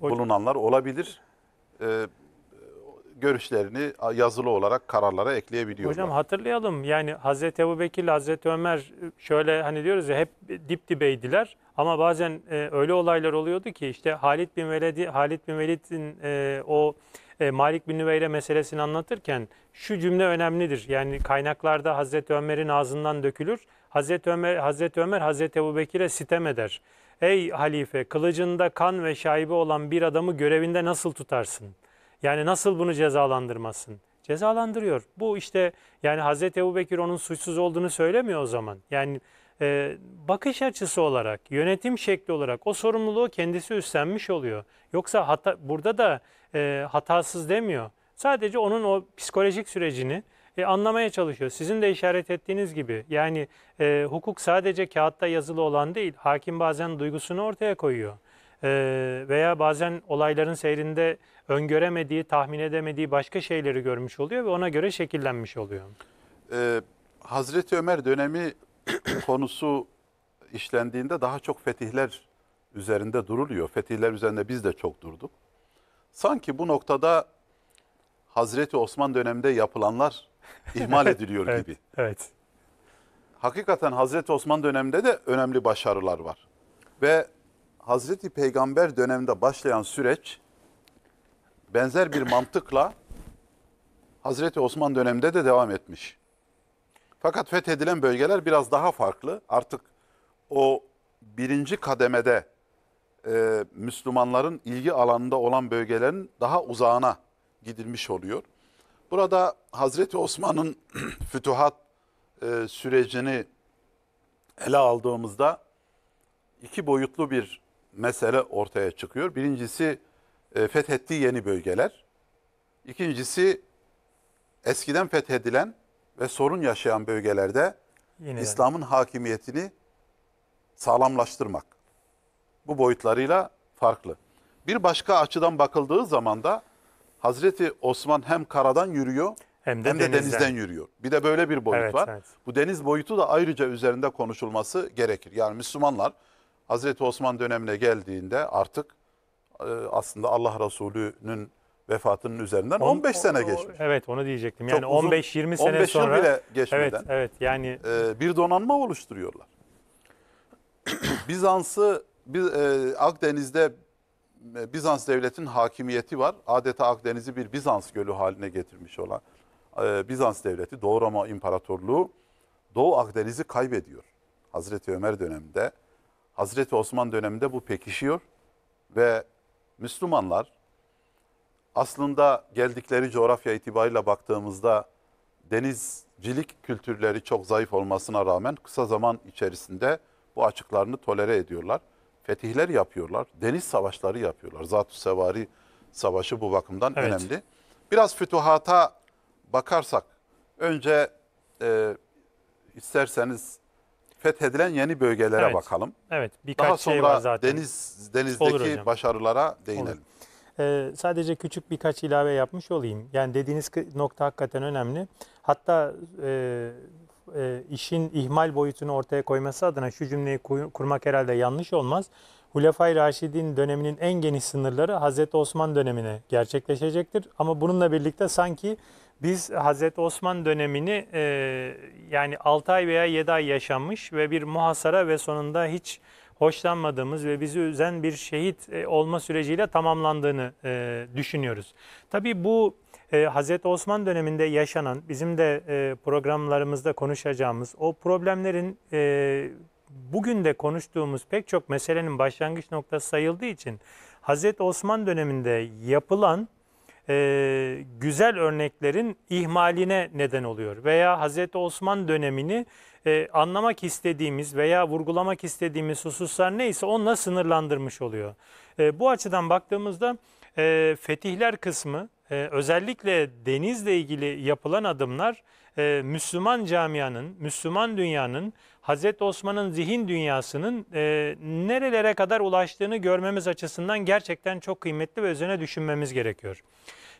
bulunanlar olabilir. E, görüşlerini yazılı olarak kararlara ekleyebiliyorlar. Hocam hatırlayalım yani Hazreti Ebu Bekir ile Hazreti Ömer e, şöyle hani diyoruz ya hep dip dibeydiler ama bazen e, öyle olaylar oluyordu ki işte Halit bin Velid, Halit bin Velid'in e, o e, Malik bin Nüveyre meselesini anlatırken şu cümle önemlidir. Yani kaynaklarda Hazreti Ömer'in ağzından dökülür. Hazreti Ömer, Hazreti Ömer Hazreti Ebu Bekir'e sitem eder. Ey halife kılıcında kan ve şaibe olan bir adamı görevinde nasıl tutarsın? Yani nasıl bunu cezalandırmasın? Cezalandırıyor. Bu işte yani Hazreti Ebu Bekir onun suçsuz olduğunu söylemiyor o zaman. Yani e, bakış açısı olarak, yönetim şekli olarak o sorumluluğu kendisi üstlenmiş oluyor. Yoksa hata, burada da e, hatasız demiyor. Sadece onun o psikolojik sürecini e, anlamaya çalışıyor. Sizin de işaret ettiğiniz gibi yani e, hukuk sadece kağıtta yazılı olan değil, hakim bazen duygusunu ortaya koyuyor. E, veya bazen olayların seyrinde öngöremediği, tahmin edemediği başka şeyleri görmüş oluyor ve ona göre şekillenmiş oluyor. Ee, Hazreti Ömer dönemi konusu işlendiğinde daha çok fetihler üzerinde duruluyor. Fetihler üzerinde biz de çok durduk. Sanki bu noktada Hazreti Osman döneminde yapılanlar ihmal ediliyor evet, gibi. Evet. Hakikaten Hazreti Osman döneminde de önemli başarılar var. Ve Hazreti Peygamber döneminde başlayan süreç benzer bir mantıkla Hazreti Osman döneminde de devam etmiş. Fakat fethedilen bölgeler biraz daha farklı. Artık o birinci kademede e, Müslümanların ilgi alanında olan bölgelerin daha uzağına gidilmiş oluyor. Burada Hazreti Osman'ın fütuhat e, sürecini ele aldığımızda iki boyutlu bir mesele ortaya çıkıyor. Birincisi e, fethettiği yeni bölgeler. İkincisi eskiden fethedilen ve sorun yaşayan bölgelerde Yine İslam'ın hakimiyetini sağlamlaştırmak. Bu boyutlarıyla farklı. Bir başka açıdan bakıldığı zaman da Hazreti Osman hem karadan yürüyor hem de, hem de denizden. denizden yürüyor. Bir de böyle bir boyut evet, var. Evet. Bu deniz boyutu da ayrıca üzerinde konuşulması gerekir. Yani Müslümanlar Hazreti Osman dönemine geldiğinde artık e, aslında Allah Resulü'nün vefatının üzerinden On, 15 sene geçmiş. Evet onu diyecektim. Yani 15-20 sene 15 sonra. 15 bile geçmeden. Evet, evet yani. E, bir donanma oluşturuyorlar. Bizans'ı bir e, Akdeniz'de e, Bizans devletin hakimiyeti var. Adeta Akdeniz'i bir Bizans gölü haline getirmiş olan e, Bizans devleti, Doğu Roma İmparatorluğu Doğu Akdeniz'i kaybediyor. Hazreti Ömer döneminde, Hazreti Osman döneminde bu pekişiyor ve Müslümanlar aslında geldikleri coğrafya itibariyle baktığımızda denizcilik kültürleri çok zayıf olmasına rağmen kısa zaman içerisinde bu açıklarını tolere ediyorlar fetihler yapıyorlar. Deniz savaşları yapıyorlar. Zat-ı Sevari Savaşı bu bakımdan evet. önemli. Biraz fütuhata bakarsak önce e, isterseniz fethedilen yeni bölgelere evet. bakalım. Evet. Birkaç Daha şey sonra şey var zaten. deniz denizdeki başarılara değinelim. Olur. Ee, sadece küçük birkaç ilave yapmış olayım. Yani dediğiniz nokta hakikaten önemli. Hatta e, e, işin ihmal boyutunu ortaya koyması adına şu cümleyi kurmak herhalde yanlış olmaz. Hulefai Raşidin döneminin en geniş sınırları Hazreti Osman dönemine gerçekleşecektir. Ama bununla birlikte sanki biz Hazreti Osman dönemini e, yani 6 ay veya 7 ay yaşanmış ve bir muhasara ve sonunda hiç hoşlanmadığımız ve bizi üzen bir şehit e, olma süreciyle tamamlandığını e, düşünüyoruz. Tabii bu e, Hazreti Osman döneminde yaşanan bizim de e, programlarımızda konuşacağımız o problemlerin e, bugün de konuştuğumuz pek çok meselenin başlangıç noktası sayıldığı için Hazreti Osman döneminde yapılan e, güzel örneklerin ihmaline neden oluyor. Veya Hazreti Osman dönemini e, anlamak istediğimiz veya vurgulamak istediğimiz hususlar neyse onunla sınırlandırmış oluyor. E, bu açıdan baktığımızda e, fetihler kısmı e, özellikle denizle ilgili yapılan adımlar e, Müslüman camianın, Müslüman dünyanın, Hazreti Osman'ın zihin dünyasının e, nerelere kadar ulaştığını görmemiz açısından gerçekten çok kıymetli ve üzerine düşünmemiz gerekiyor.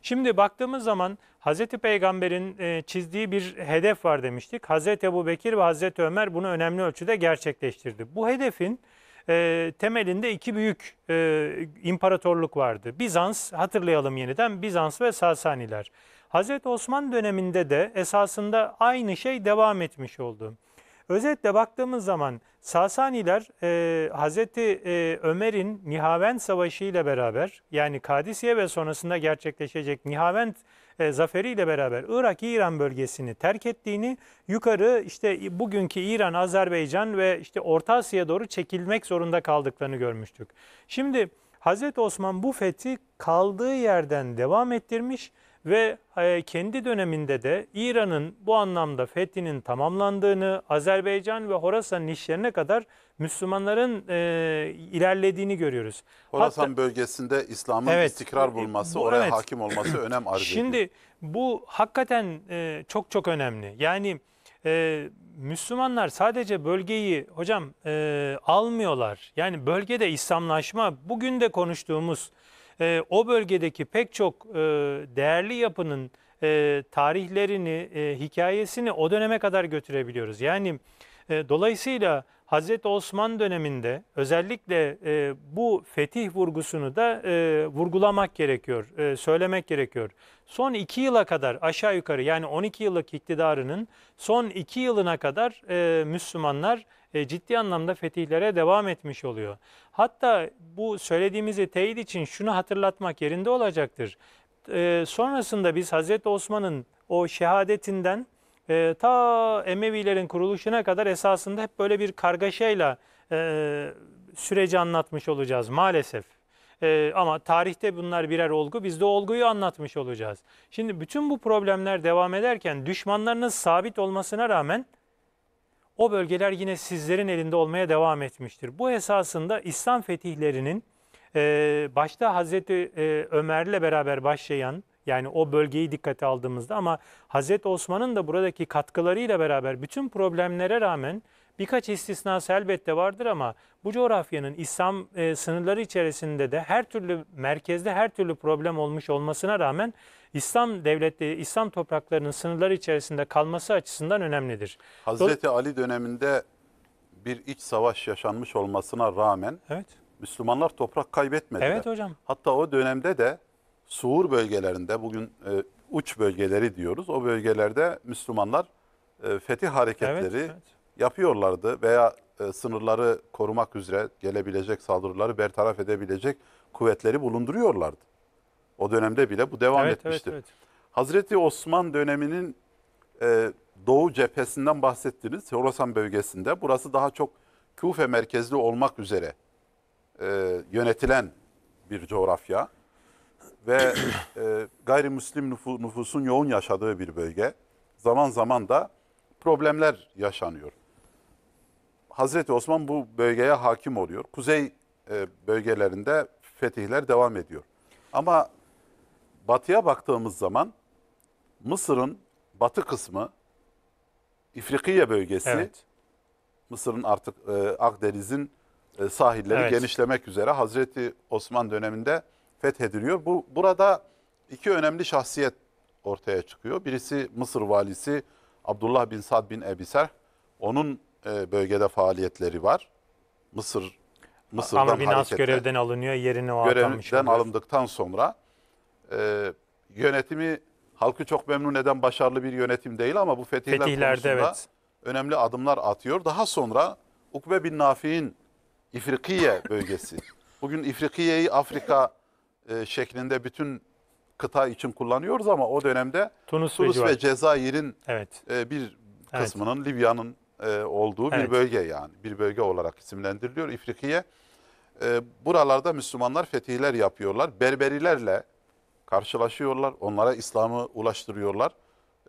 Şimdi baktığımız zaman Hazreti Peygamber'in e, çizdiği bir hedef var demiştik. Hazreti Ebu Bekir ve Hazreti Ömer bunu önemli ölçüde gerçekleştirdi. Bu hedefin e, temelinde iki büyük e, imparatorluk vardı. Bizans, hatırlayalım yeniden, Bizans ve Sasaniler. Hazreti Osman döneminde de esasında aynı şey devam etmiş oldu. Özetle baktığımız zaman Sasaniler e, Hazreti e, Ömer'in Nihavend Savaşı ile beraber yani Kadisiye ve sonrasında gerçekleşecek Nihavend Savaşı e, zaferiyle beraber Irak-İran bölgesini terk ettiğini, yukarı işte bugünkü İran, Azerbaycan ve işte Orta Asya'ya doğru çekilmek zorunda kaldıklarını görmüştük. Şimdi Hazreti Osman bu fethi kaldığı yerden devam ettirmiş ve e, kendi döneminde de İran'ın bu anlamda fethinin tamamlandığını, Azerbaycan ve Horasan işlerine kadar Müslümanların e, ilerlediğini görüyoruz. Horasan Hatta, bölgesinde İslam'ın evet, istikrar bulması, bu, oraya evet. hakim olması önem arz ediyor. Şimdi bu hakikaten e, çok çok önemli. Yani e, Müslümanlar sadece bölgeyi hocam e, almıyorlar. Yani bölgede İslamlaşma bugün de konuştuğumuz e, o bölgedeki pek çok e, değerli yapının e, tarihlerini, e, hikayesini o döneme kadar götürebiliyoruz. Yani... E, dolayısıyla Hazreti Osman döneminde özellikle e, bu fetih vurgusunu da e, vurgulamak gerekiyor, söylemek gerekiyor. Son iki yıla kadar aşağı yukarı yani 12 yıllık iktidarının son iki yılına kadar Müslümanlar ciddi anlamda fetihlere devam etmiş oluyor. Hatta bu söylediğimizi teyit için şunu hatırlatmak yerinde olacaktır. sonrasında biz Hazreti Osman'ın o şehadetinden e, ta Emevilerin kuruluşuna kadar esasında hep böyle bir kargaşayla e, süreci anlatmış olacağız maalesef. E, ama tarihte bunlar birer olgu, biz de olguyu anlatmış olacağız. Şimdi bütün bu problemler devam ederken düşmanlarınız sabit olmasına rağmen o bölgeler yine sizlerin elinde olmaya devam etmiştir. Bu esasında İslam fetihlerinin e, başta Hazreti e, Ömer'le beraber başlayan yani o bölgeyi dikkate aldığımızda ama Hazreti Osman'ın da buradaki katkılarıyla beraber bütün problemlere rağmen birkaç istisnası elbette vardır ama bu coğrafyanın İslam e, sınırları içerisinde de her türlü merkezde her türlü problem olmuş olmasına rağmen İslam devleti, İslam topraklarının sınırları içerisinde kalması açısından önemlidir. Hazreti Dol Ali döneminde bir iç savaş yaşanmış olmasına rağmen evet. Müslümanlar toprak kaybetmediler. Evet hocam. Hatta o dönemde de Suğur bölgelerinde bugün e, uç bölgeleri diyoruz. O bölgelerde Müslümanlar e, fetih hareketleri evet, evet. yapıyorlardı veya e, sınırları korumak üzere gelebilecek saldırıları bertaraf edebilecek kuvvetleri bulunduruyorlardı. O dönemde bile bu devam evet, etmişti. Evet, evet. Hazreti Osman döneminin e, doğu cephesinden bahsettiniz. Horasan bölgesinde. Burası daha çok Kufe merkezli olmak üzere e, yönetilen bir coğrafya ve e, gayrimüslim nüfusun yoğun yaşadığı bir bölge. Zaman zaman da problemler yaşanıyor. Hazreti Osman bu bölgeye hakim oluyor. Kuzey e, bölgelerinde fetihler devam ediyor. Ama batıya baktığımız zaman Mısır'ın batı kısmı, İfrikiye bölgesi, evet. Mısır'ın artık e, Akdeniz'in e, sahilleri evet. genişlemek üzere Hazreti Osman döneminde fethediliyor. Bu, burada iki önemli şahsiyet ortaya çıkıyor. Birisi Mısır valisi Abdullah bin Sad bin Ebiser. Onun e, bölgede faaliyetleri var. Mısır Mısır'dan Ama Binas görevden alınıyor, yerini o Görevden alındıktan sonra e, yönetimi halkı çok memnun eden başarılı bir yönetim değil ama bu fetihler Fetihlerde, evet. önemli adımlar atıyor. Daha sonra Ukbe bin Nafi'nin İfrikiye bölgesi. Bugün İfrikiye'yi Afrika e, şeklinde bütün kıta için kullanıyoruz ama o dönemde Tunus, Tunus ve, ve Cezayir'in evet. e, bir kısmının evet. Libya'nın e, olduğu evet. bir bölge yani bir bölge olarak isimlendiriliyor İfrikiye. E, buralarda Müslümanlar fetihler yapıyorlar. Berberilerle karşılaşıyorlar. Onlara İslam'ı ulaştırıyorlar.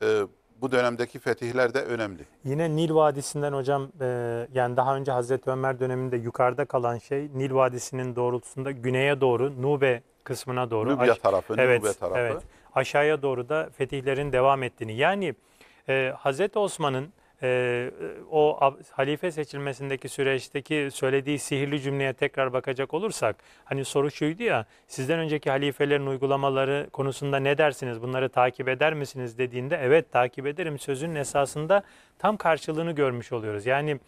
E, bu dönemdeki fetihler de önemli. Yine Nil Vadisi'nden hocam e, yani daha önce Hazreti Ömer döneminde yukarıda kalan şey Nil Vadisi'nin doğrultusunda güneye doğru Nube kısmına doğru. Libya tarafı, evet, Libya tarafı. Evet, aşağıya doğru da fetihlerin devam ettiğini. Yani e, Hazreti Osman'ın e, e o halife seçilmesindeki süreçteki söylediği sihirli cümleye tekrar bakacak olursak hani soru şuydu ya sizden önceki halifelerin uygulamaları konusunda ne dersiniz bunları takip eder misiniz dediğinde evet takip ederim sözünün esasında tam karşılığını görmüş oluyoruz. Yani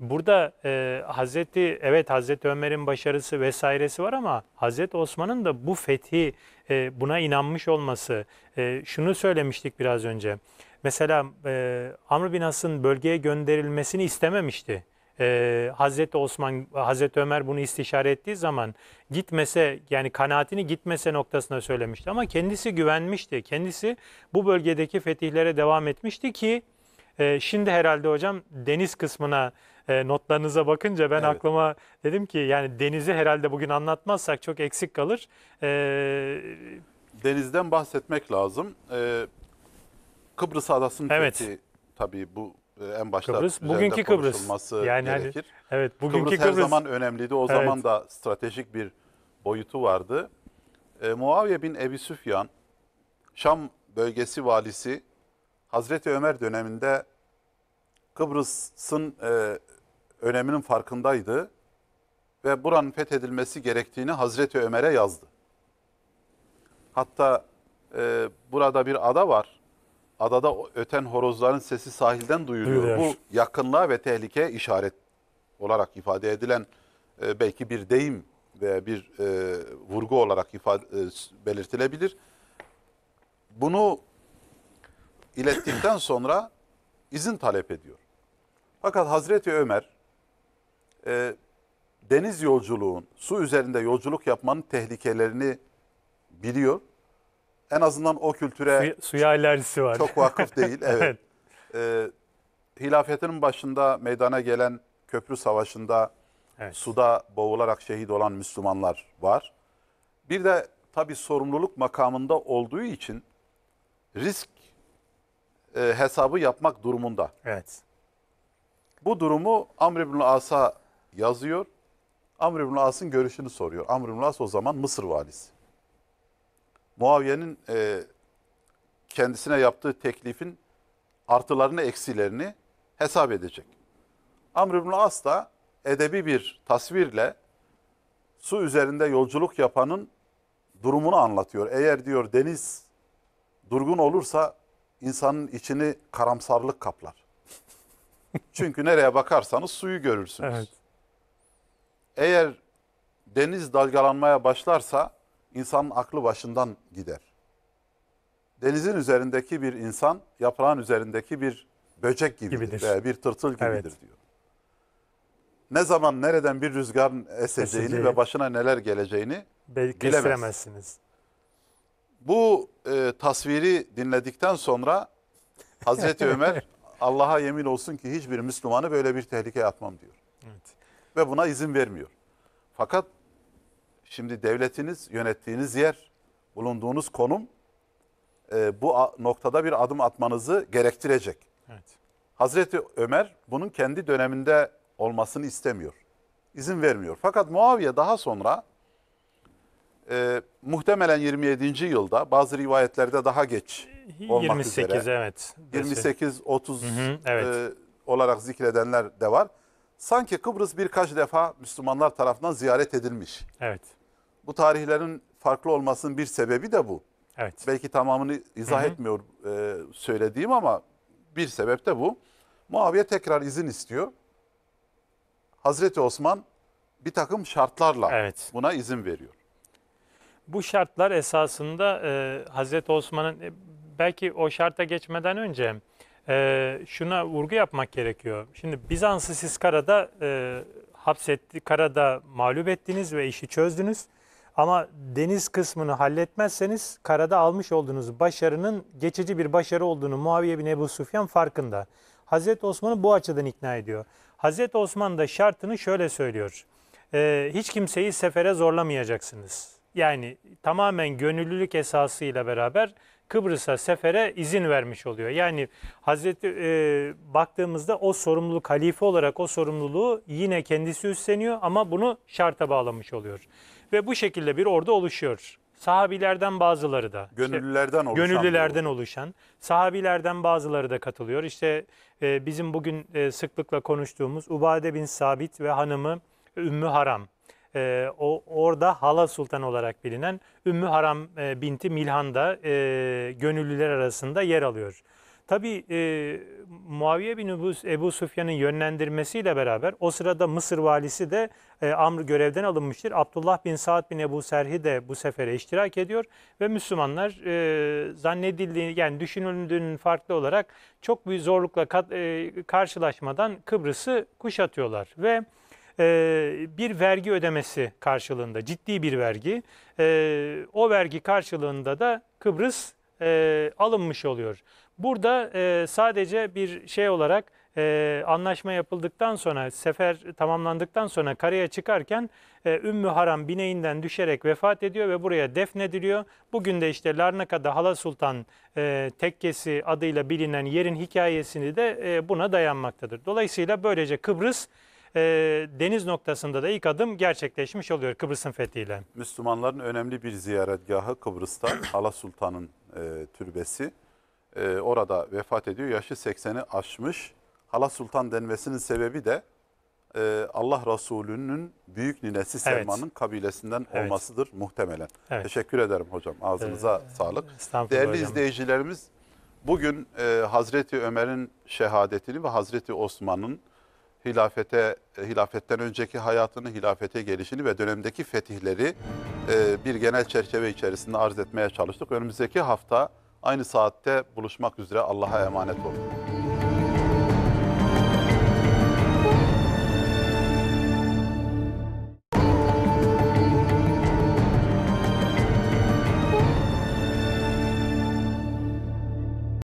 burada e, Hazreti evet Hazreti Ömer'in başarısı vesairesi var ama Hazreti Osman'ın da bu fethi e, buna inanmış olması e, şunu söylemiştik biraz önce. Mesela e, Amr bin As'ın bölgeye gönderilmesini istememişti. Ee, Hazreti Osman, Hazreti Ömer bunu istişare ettiği zaman gitmese yani kanaatini gitmese noktasına söylemişti. Ama kendisi güvenmişti. Kendisi bu bölgedeki fetihlere devam etmişti ki e, şimdi herhalde hocam deniz kısmına e, notlarınıza bakınca ben evet. aklıma dedim ki yani denizi herhalde bugün anlatmazsak çok eksik kalır. E, Denizden bahsetmek lazım. E, Kıbrıs Adası'nın evet. fethi tabii bu e, en başta Kıbrıs, bugünkü Kıbrıs. Yani hani, gerekir. Hani, evet, bugünkü Kıbrıs, her Kıbrıs her zaman önemliydi. O evet. zaman da stratejik bir boyutu vardı. E, Muaviye bin Ebi Süfyan, Şam bölgesi valisi Hazreti Ömer döneminde Kıbrıs'ın e, öneminin farkındaydı ve buranın fethedilmesi gerektiğini Hazreti Ömer'e yazdı. Hatta e, burada bir ada var. Adada öten horozların sesi sahilden duyuluyor. Duyuyor. Bu yakınlığa ve tehlikeye işaret olarak ifade edilen e, belki bir deyim veya bir e, vurgu olarak ifade e, belirtilebilir. Bunu ilettikten sonra izin talep ediyor. Fakat Hazreti Ömer e, deniz yolculuğun, su üzerinde yolculuk yapmanın tehlikelerini biliyor. En azından o kültüre suya, suya alerjisi var. Çok vakıf değil. Evet. evet. E, hilafetinin başında meydana gelen köprü savaşında evet. suda boğularak şehit olan Müslümanlar var. Bir de tabi sorumluluk makamında olduğu için risk e, hesabı yapmak durumunda. Evet. Bu durumu Amr ibn As'a yazıyor. Amr ibn As'ın görüşünü soruyor. Amr ibn As o zaman Mısır valisi. Muaviye'nin e, kendisine yaptığı teklifin artılarını eksilerini hesap edecek. Amr ibn As da edebi bir tasvirle su üzerinde yolculuk yapanın durumunu anlatıyor. Eğer diyor deniz durgun olursa insanın içini karamsarlık kaplar. Çünkü nereye bakarsanız suyu görürsünüz. Evet. Eğer deniz dalgalanmaya başlarsa insanın aklı başından gider. Denizin üzerindeki bir insan yaprağın üzerindeki bir böcek gibidir, gibidir. veya bir tırtıl gibidir evet. diyor. Ne zaman nereden bir rüzgarın eseceğini Eseceği. ve başına neler geleceğini bilemezsiniz. Bu e, tasviri dinledikten sonra Hazreti Ömer Allah'a yemin olsun ki hiçbir Müslümanı böyle bir tehlikeye atmam diyor. Evet. Ve buna izin vermiyor. Fakat şimdi devletiniz, yönettiğiniz yer, bulunduğunuz konum e, bu noktada bir adım atmanızı gerektirecek. Evet. Hazreti Ömer bunun kendi döneminde olmasını istemiyor. İzin vermiyor. Fakat Muaviye daha sonra e, muhtemelen 27. yılda bazı rivayetlerde daha geç ee, olmak 28 üzere. evet. 28 30 hı hı, evet. e, olarak zikredenler de var. Sanki Kıbrıs birkaç defa Müslümanlar tarafından ziyaret edilmiş. Evet. Bu tarihlerin farklı olmasının bir sebebi de bu. Evet. Belki tamamını izah hı hı. etmiyor e, söylediğim ama bir sebep de bu. Muaviye tekrar izin istiyor. Hazreti Osman bir takım şartlarla evet. buna izin veriyor bu şartlar esasında e, Hazreti Osman'ın e, belki o şarta geçmeden önce e, şuna vurgu yapmak gerekiyor. Şimdi Bizans'ı siz karada e, hapsetti, karada mağlup ettiniz ve işi çözdünüz. Ama deniz kısmını halletmezseniz karada almış olduğunuz başarının geçici bir başarı olduğunu Muaviye bin Ebu Sufyan farkında. Hazreti Osman'ı bu açıdan ikna ediyor. Hazreti Osman da şartını şöyle söylüyor. E, hiç kimseyi sefere zorlamayacaksınız yani tamamen gönüllülük esasıyla beraber Kıbrıs'a sefere izin vermiş oluyor. Yani Hazreti e, baktığımızda o sorumluluk halife olarak o sorumluluğu yine kendisi üstleniyor ama bunu şarta bağlamış oluyor. Ve bu şekilde bir ordu oluşuyor. Sahabilerden bazıları da. Gönüllülerden işte, oluşan. Gönüllülerden oluşan. Sahabilerden bazıları da katılıyor. İşte e, bizim bugün e, sıklıkla konuştuğumuz Ubade bin Sabit ve hanımı Ümmü Haram e, o orada Hala Sultan olarak bilinen Ümmü Haram e, binti Milhan da e, gönüllüler arasında yer alıyor. Tabi e, Muaviye bin Ebu, Ebu Süfyan'ın yönlendirmesiyle beraber o sırada Mısır valisi de e, Amr görevden alınmıştır. Abdullah bin Saad bin Ebu Serhi de bu sefere iştirak ediyor ve Müslümanlar e, zannedildiği yani düşünüldüğünün farklı olarak çok büyük zorlukla kat, e, karşılaşmadan Kıbrıs'ı kuşatıyorlar ve e, bir vergi ödemesi karşılığında ciddi bir vergi. E, o vergi karşılığında da Kıbrıs e, alınmış oluyor. Burada sadece bir şey olarak anlaşma yapıldıktan sonra sefer tamamlandıktan sonra karaya çıkarken e, Ümmü Haram bineğinden düşerek vefat ediyor ve buraya defnediliyor. Bugün de işte Larnaka'da Hala Sultan tekkesi adıyla bilinen yerin hikayesini de buna dayanmaktadır. Dolayısıyla böylece Kıbrıs e, deniz noktasında da ilk adım gerçekleşmiş oluyor Kıbrıs'ın fethiyle. Müslümanların önemli bir ziyaretgahı Kıbrıs'ta Hala Sultan'ın e, türbesi. E, orada vefat ediyor. Yaşı 80'i aşmış. Hala Sultan denmesinin sebebi de e, Allah Resulü'nün büyük ninesi Selman'ın evet. kabilesinden evet. olmasıdır muhtemelen. Evet. Teşekkür ederim hocam. Ağzınıza ee, sağlık. Değerli hocam. izleyicilerimiz bugün e, Hazreti Ömer'in şehadetini ve Hazreti Osman'ın hilafete e, hilafetten önceki hayatını, hilafete gelişini ve dönemdeki fetihleri e, bir genel çerçeve içerisinde arz etmeye çalıştık. Önümüzdeki hafta aynı saatte buluşmak üzere Allah'a emanet olun.